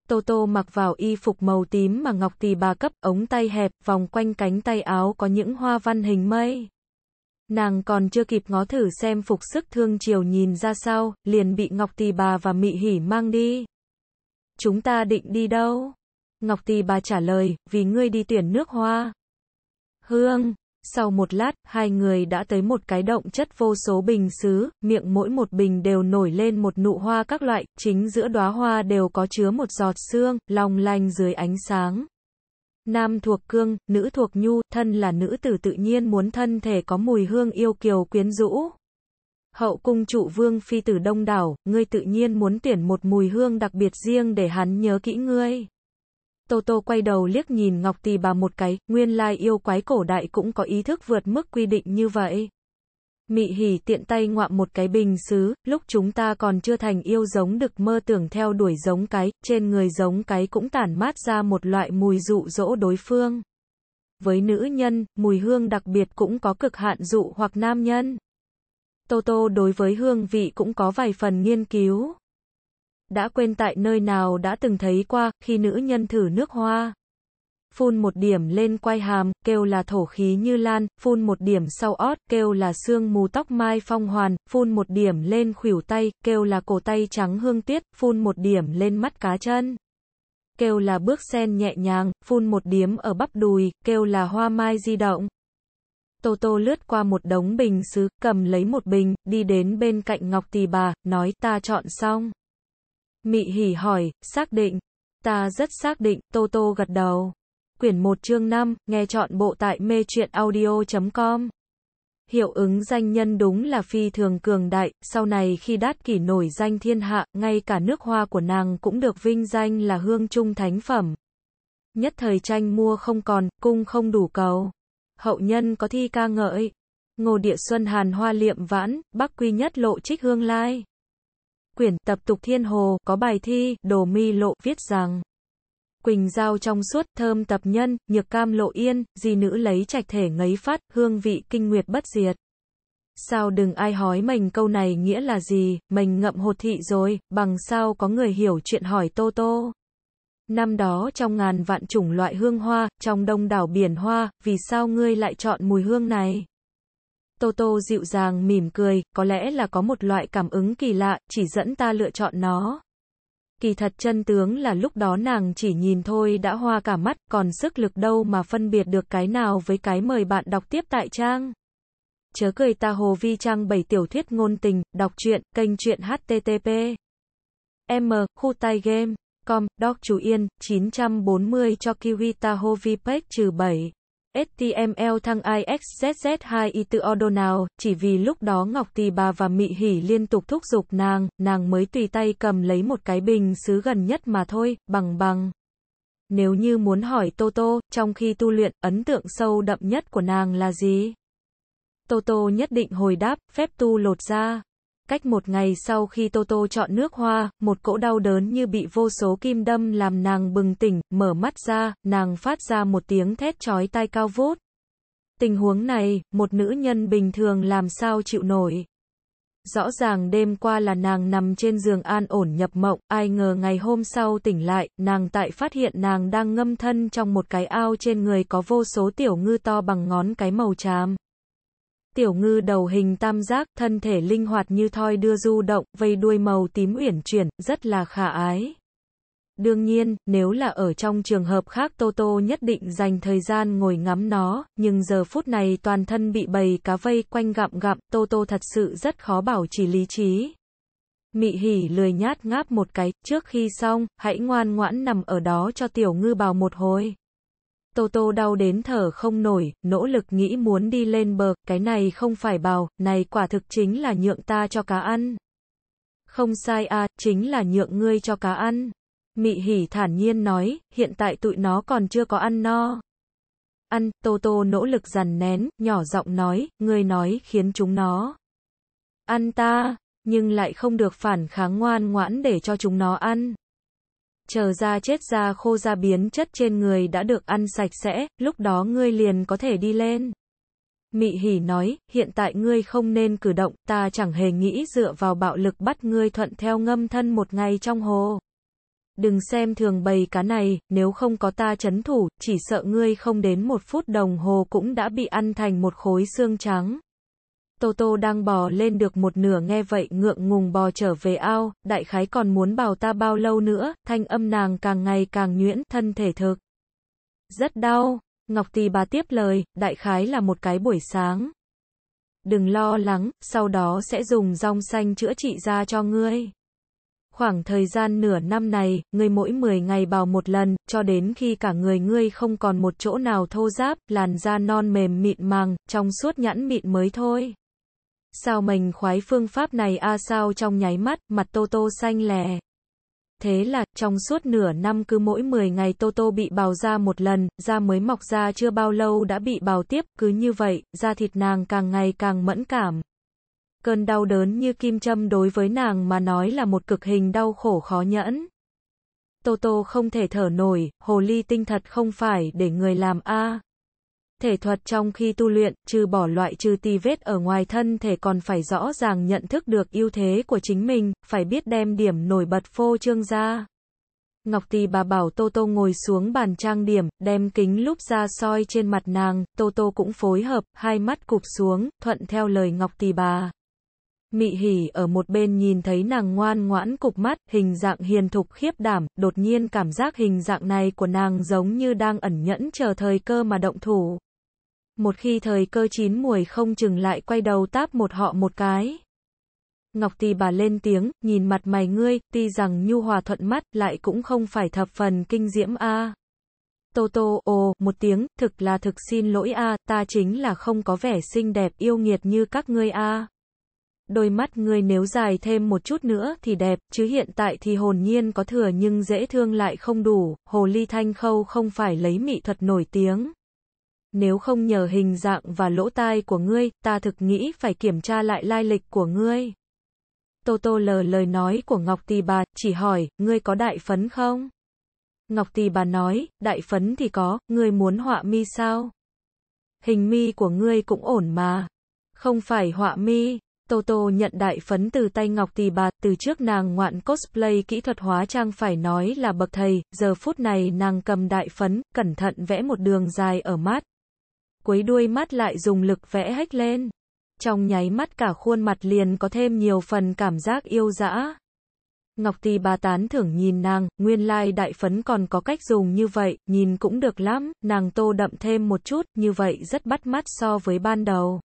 Toto mặc vào y phục màu tím mà Ngọc Tỳ bà cấp, ống tay hẹp, vòng quanh cánh tay áo có những hoa văn hình mây. Nàng còn chưa kịp ngó thử xem phục sức thương chiều nhìn ra sao, liền bị Ngọc Tỳ bà và Mị Hỉ mang đi. Chúng ta định đi đâu? Ngọc Tỳ bà trả lời, vì ngươi đi tuyển nước hoa. Hương, sau một lát, hai người đã tới một cái động chất vô số bình xứ, miệng mỗi một bình đều nổi lên một nụ hoa các loại, chính giữa đóa hoa đều có chứa một giọt xương, long lanh dưới ánh sáng. Nam thuộc cương, nữ thuộc nhu, thân là nữ tử tự nhiên muốn thân thể có mùi hương yêu kiều quyến rũ. Hậu cung trụ vương phi tử đông đảo, ngươi tự nhiên muốn tuyển một mùi hương đặc biệt riêng để hắn nhớ kỹ ngươi. Toto quay đầu liếc nhìn Ngọc Tỳ bà một cái, nguyên lai yêu quái cổ đại cũng có ý thức vượt mức quy định như vậy. Mị hỉ tiện tay ngoạm một cái bình xứ, lúc chúng ta còn chưa thành yêu giống được mơ tưởng theo đuổi giống cái, trên người giống cái cũng tản mát ra một loại mùi dụ dỗ đối phương. Với nữ nhân, mùi hương đặc biệt cũng có cực hạn dụ hoặc nam nhân. Toto đối với hương vị cũng có vài phần nghiên cứu đã quên tại nơi nào đã từng thấy qua, khi nữ nhân thử nước hoa. Phun một điểm lên quai hàm, kêu là thổ khí như lan, phun một điểm sau ót, kêu là xương mù tóc mai phong hoàn, phun một điểm lên khuỷu tay, kêu là cổ tay trắng hương tiết, phun một điểm lên mắt cá chân. Kêu là bước sen nhẹ nhàng, phun một điểm ở bắp đùi, kêu là hoa mai di động. Tô Tô lướt qua một đống bình sứ, cầm lấy một bình, đi đến bên cạnh Ngọc Tỳ bà, nói ta chọn xong. Mị hỉ hỏi, xác định. Ta rất xác định, Tô Tô gật đầu. Quyển 1 chương 5, nghe chọn bộ tại mê truyện audio.com. Hiệu ứng danh nhân đúng là phi thường cường đại, sau này khi đát kỷ nổi danh thiên hạ, ngay cả nước hoa của nàng cũng được vinh danh là hương trung thánh phẩm. Nhất thời tranh mua không còn, cung không đủ cầu. Hậu nhân có thi ca ngợi. Ngô địa xuân hàn hoa liệm vãn, bắc quy nhất lộ trích hương lai quyển tập tục thiên hồ có bài thi đồ mi lộ viết rằng Quỳnh giao trong suốt, thơm tập nhân, nhược cam lộ yên, di nữ lấy trạch thể ngấy phát, hương vị kinh nguyệt bất diệt. Sao đừng ai hỏi mình câu này nghĩa là gì, mình ngậm hột thị rồi, bằng sao có người hiểu chuyện hỏi Tô Tô. Năm đó trong ngàn vạn chủng loại hương hoa, trong đông đảo biển hoa, vì sao ngươi lại chọn mùi hương này? Toto dịu dàng mỉm cười, có lẽ là có một loại cảm ứng kỳ lạ, chỉ dẫn ta lựa chọn nó. Kỳ thật chân tướng là lúc đó nàng chỉ nhìn thôi đã hoa cả mắt, còn sức lực đâu mà phân biệt được cái nào với cái mời bạn đọc tiếp tại trang. Chớ cười ta Hồ Vi Trang 7 tiểu thuyết ngôn tình, đọc truyện, kênh truyện HTTP. M, khu tay game, com, doc chú yên, 940 cho Kiwi ta Hồ Vi Page trừ 7. HTML thăng IXZZ2 y tự nào chỉ vì lúc đó Ngọc Tì bà và Mị Hỉ liên tục thúc giục nàng, nàng mới tùy tay cầm lấy một cái bình xứ gần nhất mà thôi, bằng bằng. Nếu như muốn hỏi Toto, trong khi tu luyện, ấn tượng sâu đậm nhất của nàng là gì? Toto nhất định hồi đáp, phép tu lột ra. Cách một ngày sau khi Toto chọn nước hoa, một cỗ đau đớn như bị vô số kim đâm làm nàng bừng tỉnh, mở mắt ra, nàng phát ra một tiếng thét chói tai cao vút. Tình huống này, một nữ nhân bình thường làm sao chịu nổi. Rõ ràng đêm qua là nàng nằm trên giường an ổn nhập mộng, ai ngờ ngày hôm sau tỉnh lại, nàng tại phát hiện nàng đang ngâm thân trong một cái ao trên người có vô số tiểu ngư to bằng ngón cái màu tràm tiểu ngư đầu hình tam giác, thân thể linh hoạt như thoi đưa du động, vây đuôi màu tím uyển chuyển, rất là khả ái. Đương nhiên, nếu là ở trong trường hợp khác Toto nhất định dành thời gian ngồi ngắm nó, nhưng giờ phút này toàn thân bị bầy cá vây quanh gặm gặm, Toto thật sự rất khó bảo trì lý trí. Mị hỉ lười nhát ngáp một cái, trước khi xong, hãy ngoan ngoãn nằm ở đó cho tiểu ngư bào một hồi. Toto đau đến thở không nổi, nỗ lực nghĩ muốn đi lên bờ, cái này không phải bào, này quả thực chính là nhượng ta cho cá ăn. Không sai à, chính là nhượng ngươi cho cá ăn. Mị hỉ thản nhiên nói, hiện tại tụi nó còn chưa có ăn no. Ăn, Toto nỗ lực dằn nén, nhỏ giọng nói, ngươi nói khiến chúng nó ăn ta, nhưng lại không được phản kháng ngoan ngoãn để cho chúng nó ăn chờ da chết da khô da biến chất trên người đã được ăn sạch sẽ, lúc đó ngươi liền có thể đi lên. Mị hỉ nói, hiện tại ngươi không nên cử động, ta chẳng hề nghĩ dựa vào bạo lực bắt ngươi thuận theo ngâm thân một ngày trong hồ. Đừng xem thường bầy cá này, nếu không có ta chấn thủ, chỉ sợ ngươi không đến một phút đồng hồ cũng đã bị ăn thành một khối xương trắng. Toto đang bò lên được một nửa nghe vậy ngượng ngùng bò trở về ao, đại khái còn muốn bảo ta bao lâu nữa, thanh âm nàng càng ngày càng nhuyễn, thân thể thực. Rất đau, Ngọc Tì bà tiếp lời, đại khái là một cái buổi sáng. Đừng lo lắng, sau đó sẽ dùng rong xanh chữa trị ra cho ngươi. Khoảng thời gian nửa năm này, ngươi mỗi 10 ngày bào một lần, cho đến khi cả người ngươi không còn một chỗ nào thô ráp, làn da non mềm mịn màng, trong suốt nhẵn mịn mới thôi. Sao mình khoái phương pháp này a à sao trong nháy mắt, mặt Tô Tô xanh lè. Thế là, trong suốt nửa năm cứ mỗi 10 ngày Tô Tô bị bào da một lần, da mới mọc ra chưa bao lâu đã bị bào tiếp, cứ như vậy, da thịt nàng càng ngày càng mẫn cảm. Cơn đau đớn như kim châm đối với nàng mà nói là một cực hình đau khổ khó nhẫn. Tô Tô không thể thở nổi, hồ ly tinh thật không phải để người làm a. À thể thuật trong khi tu luyện, trừ bỏ loại trừ tì vết ở ngoài thân thể còn phải rõ ràng nhận thức được ưu thế của chính mình, phải biết đem điểm nổi bật phô trương ra. Ngọc Tỳ bà bảo Tô Tô ngồi xuống bàn trang điểm, đem kính lúp ra soi trên mặt nàng, Tô Tô cũng phối hợp, hai mắt cụp xuống, thuận theo lời Ngọc Tỳ bà. Mị hỉ ở một bên nhìn thấy nàng ngoan ngoãn cục mắt, hình dạng hiền thục khiếp đảm, đột nhiên cảm giác hình dạng này của nàng giống như đang ẩn nhẫn chờ thời cơ mà động thủ một khi thời cơ chín muồi không chừng lại quay đầu táp một họ một cái. Ngọc tì bà lên tiếng, nhìn mặt mày ngươi, tuy rằng nhu hòa thuận mắt, lại cũng không phải thập phần kinh diễm a. À. Tô tô, ồ, một tiếng, thực là thực xin lỗi a, à, ta chính là không có vẻ xinh đẹp yêu nghiệt như các ngươi a. À. Đôi mắt ngươi nếu dài thêm một chút nữa thì đẹp, chứ hiện tại thì hồn nhiên có thừa nhưng dễ thương lại không đủ, hồ ly thanh khâu không phải lấy mỹ thuật nổi tiếng nếu không nhờ hình dạng và lỗ tai của ngươi, ta thực nghĩ phải kiểm tra lại lai lịch của ngươi. Tô Tô lờ lời nói của Ngọc Tỳ Bà, chỉ hỏi, ngươi có đại phấn không? Ngọc Tỳ Bà nói, đại phấn thì có, ngươi muốn họa mi sao? Hình mi của ngươi cũng ổn mà. Không phải họa mi, Tô Tô nhận đại phấn từ tay Ngọc Tỳ Bà, từ trước nàng ngoạn cosplay kỹ thuật hóa trang phải nói là bậc thầy, giờ phút này nàng cầm đại phấn, cẩn thận vẽ một đường dài ở mắt quấy đuôi mắt lại dùng lực vẽ hách lên. Trong nháy mắt cả khuôn mặt liền có thêm nhiều phần cảm giác yêu dã. Ngọc Tỳ bà tán thưởng nhìn nàng, nguyên lai đại phấn còn có cách dùng như vậy, nhìn cũng được lắm, nàng tô đậm thêm một chút, như vậy rất bắt mắt so với ban đầu.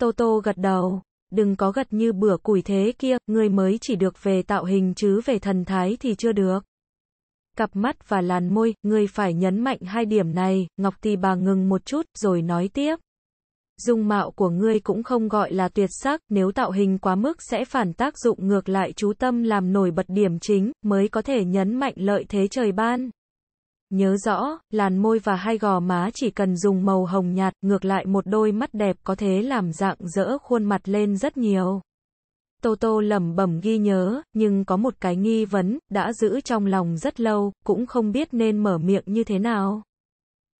Tô tô gật đầu, đừng có gật như bữa củi thế kia, người mới chỉ được về tạo hình chứ về thần thái thì chưa được cặp mắt và làn môi, người phải nhấn mạnh hai điểm này, Ngọc Tỳ bà ngừng một chút, rồi nói tiếp. Dung mạo của ngươi cũng không gọi là tuyệt sắc, nếu tạo hình quá mức sẽ phản tác dụng ngược lại chú tâm làm nổi bật điểm chính, mới có thể nhấn mạnh lợi thế trời ban. Nhớ rõ, làn môi và hai gò má chỉ cần dùng màu hồng nhạt, ngược lại một đôi mắt đẹp có thể làm dạng dỡ khuôn mặt lên rất nhiều. Toto lẩm bẩm ghi nhớ, nhưng có một cái nghi vấn, đã giữ trong lòng rất lâu, cũng không biết nên mở miệng như thế nào.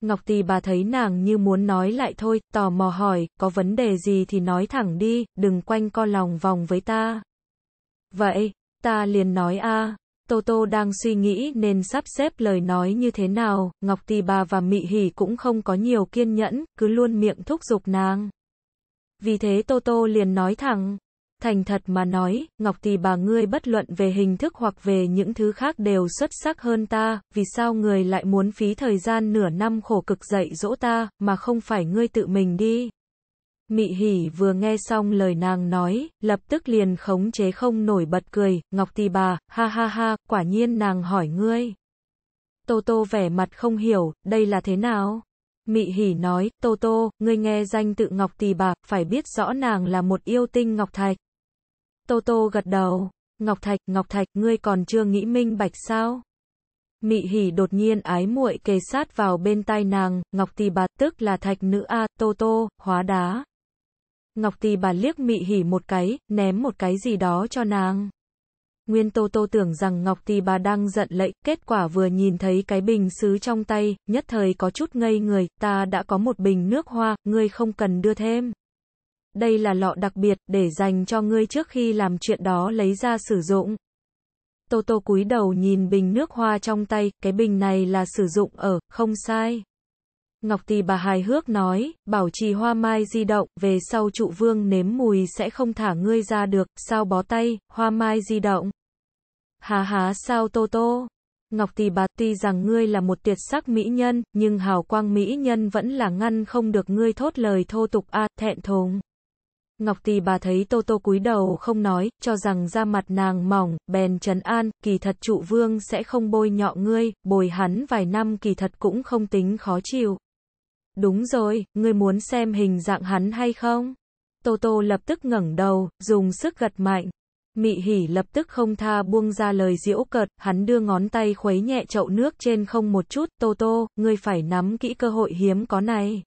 Ngọc Tỳ bà thấy nàng như muốn nói lại thôi, tò mò hỏi, có vấn đề gì thì nói thẳng đi, đừng quanh co lòng vòng với ta. Vậy, ta liền nói a. Toto đang suy nghĩ nên sắp xếp lời nói như thế nào, Ngọc Tỳ bà và Mị Hỉ cũng không có nhiều kiên nhẫn, cứ luôn miệng thúc giục nàng. Vì thế Toto liền nói thẳng, Thành thật mà nói, Ngọc tỷ bà ngươi bất luận về hình thức hoặc về những thứ khác đều xuất sắc hơn ta, vì sao người lại muốn phí thời gian nửa năm khổ cực dạy dỗ ta, mà không phải ngươi tự mình đi. Mị hỉ vừa nghe xong lời nàng nói, lập tức liền khống chế không nổi bật cười, Ngọc tỷ bà, ha ha ha, quả nhiên nàng hỏi ngươi. Tô tô vẻ mặt không hiểu, đây là thế nào? Mị hỉ nói, Tô Tô, ngươi nghe danh tự Ngọc tỷ bà phải biết rõ nàng là một yêu tinh Ngọc Thạch. Tô Tô gật đầu. Ngọc Thạch, Ngọc Thạch, ngươi còn chưa nghĩ minh bạch sao? Mị hỉ đột nhiên ái muội kề sát vào bên tai nàng, Ngọc Tỳ bà tức là thạch nữ A, Tô Tô, hóa đá. Ngọc Tỳ bà liếc mị hỉ một cái, ném một cái gì đó cho nàng. Nguyên Tô Tô tưởng rằng Ngọc Tỳ bà đang giận lậy. kết quả vừa nhìn thấy cái bình sứ trong tay, nhất thời có chút ngây người, ta đã có một bình nước hoa, ngươi không cần đưa thêm đây là lọ đặc biệt để dành cho ngươi trước khi làm chuyện đó lấy ra sử dụng. Toto cúi đầu nhìn bình nước hoa trong tay, cái bình này là sử dụng ở, không sai. Ngọc Tỳ bà hài hước nói, bảo trì hoa mai di động, về sau trụ vương nếm mùi sẽ không thả ngươi ra được, sao bó tay, hoa mai di động. Hà há sao Toto Ngọc Tỳ bà tuy rằng ngươi là một tuyệt sắc mỹ nhân, nhưng hào quang mỹ nhân vẫn là ngăn không được ngươi thốt lời thô tục a thẹn thùng. Ngọc Tỳ bà thấy Tô Tô cúi đầu không nói, cho rằng da mặt nàng mỏng, bèn trấn an, kỳ thật trụ vương sẽ không bôi nhọ ngươi, bồi hắn vài năm kỳ thật cũng không tính khó chịu. Đúng rồi, ngươi muốn xem hình dạng hắn hay không? Tô Tô lập tức ngẩng đầu, dùng sức gật mạnh. Mị hỉ lập tức không tha buông ra lời diễu cợt, hắn đưa ngón tay khuấy nhẹ chậu nước trên không một chút, Tô Tô, ngươi phải nắm kỹ cơ hội hiếm có này.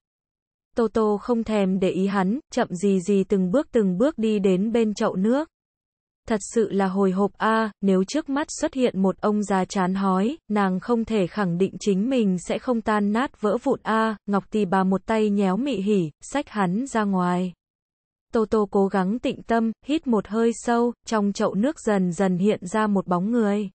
Toto không thèm để ý hắn, chậm gì gì từng bước từng bước đi đến bên chậu nước. Thật sự là hồi hộp a, nếu trước mắt xuất hiện một ông già chán hói, nàng không thể khẳng định chính mình sẽ không tan nát vỡ vụn a, Ngọc Tỳ bà một tay nhéo mị hỉ, xách hắn ra ngoài. Toto cố gắng tịnh tâm, hít một hơi sâu, trong chậu nước dần dần hiện ra một bóng người.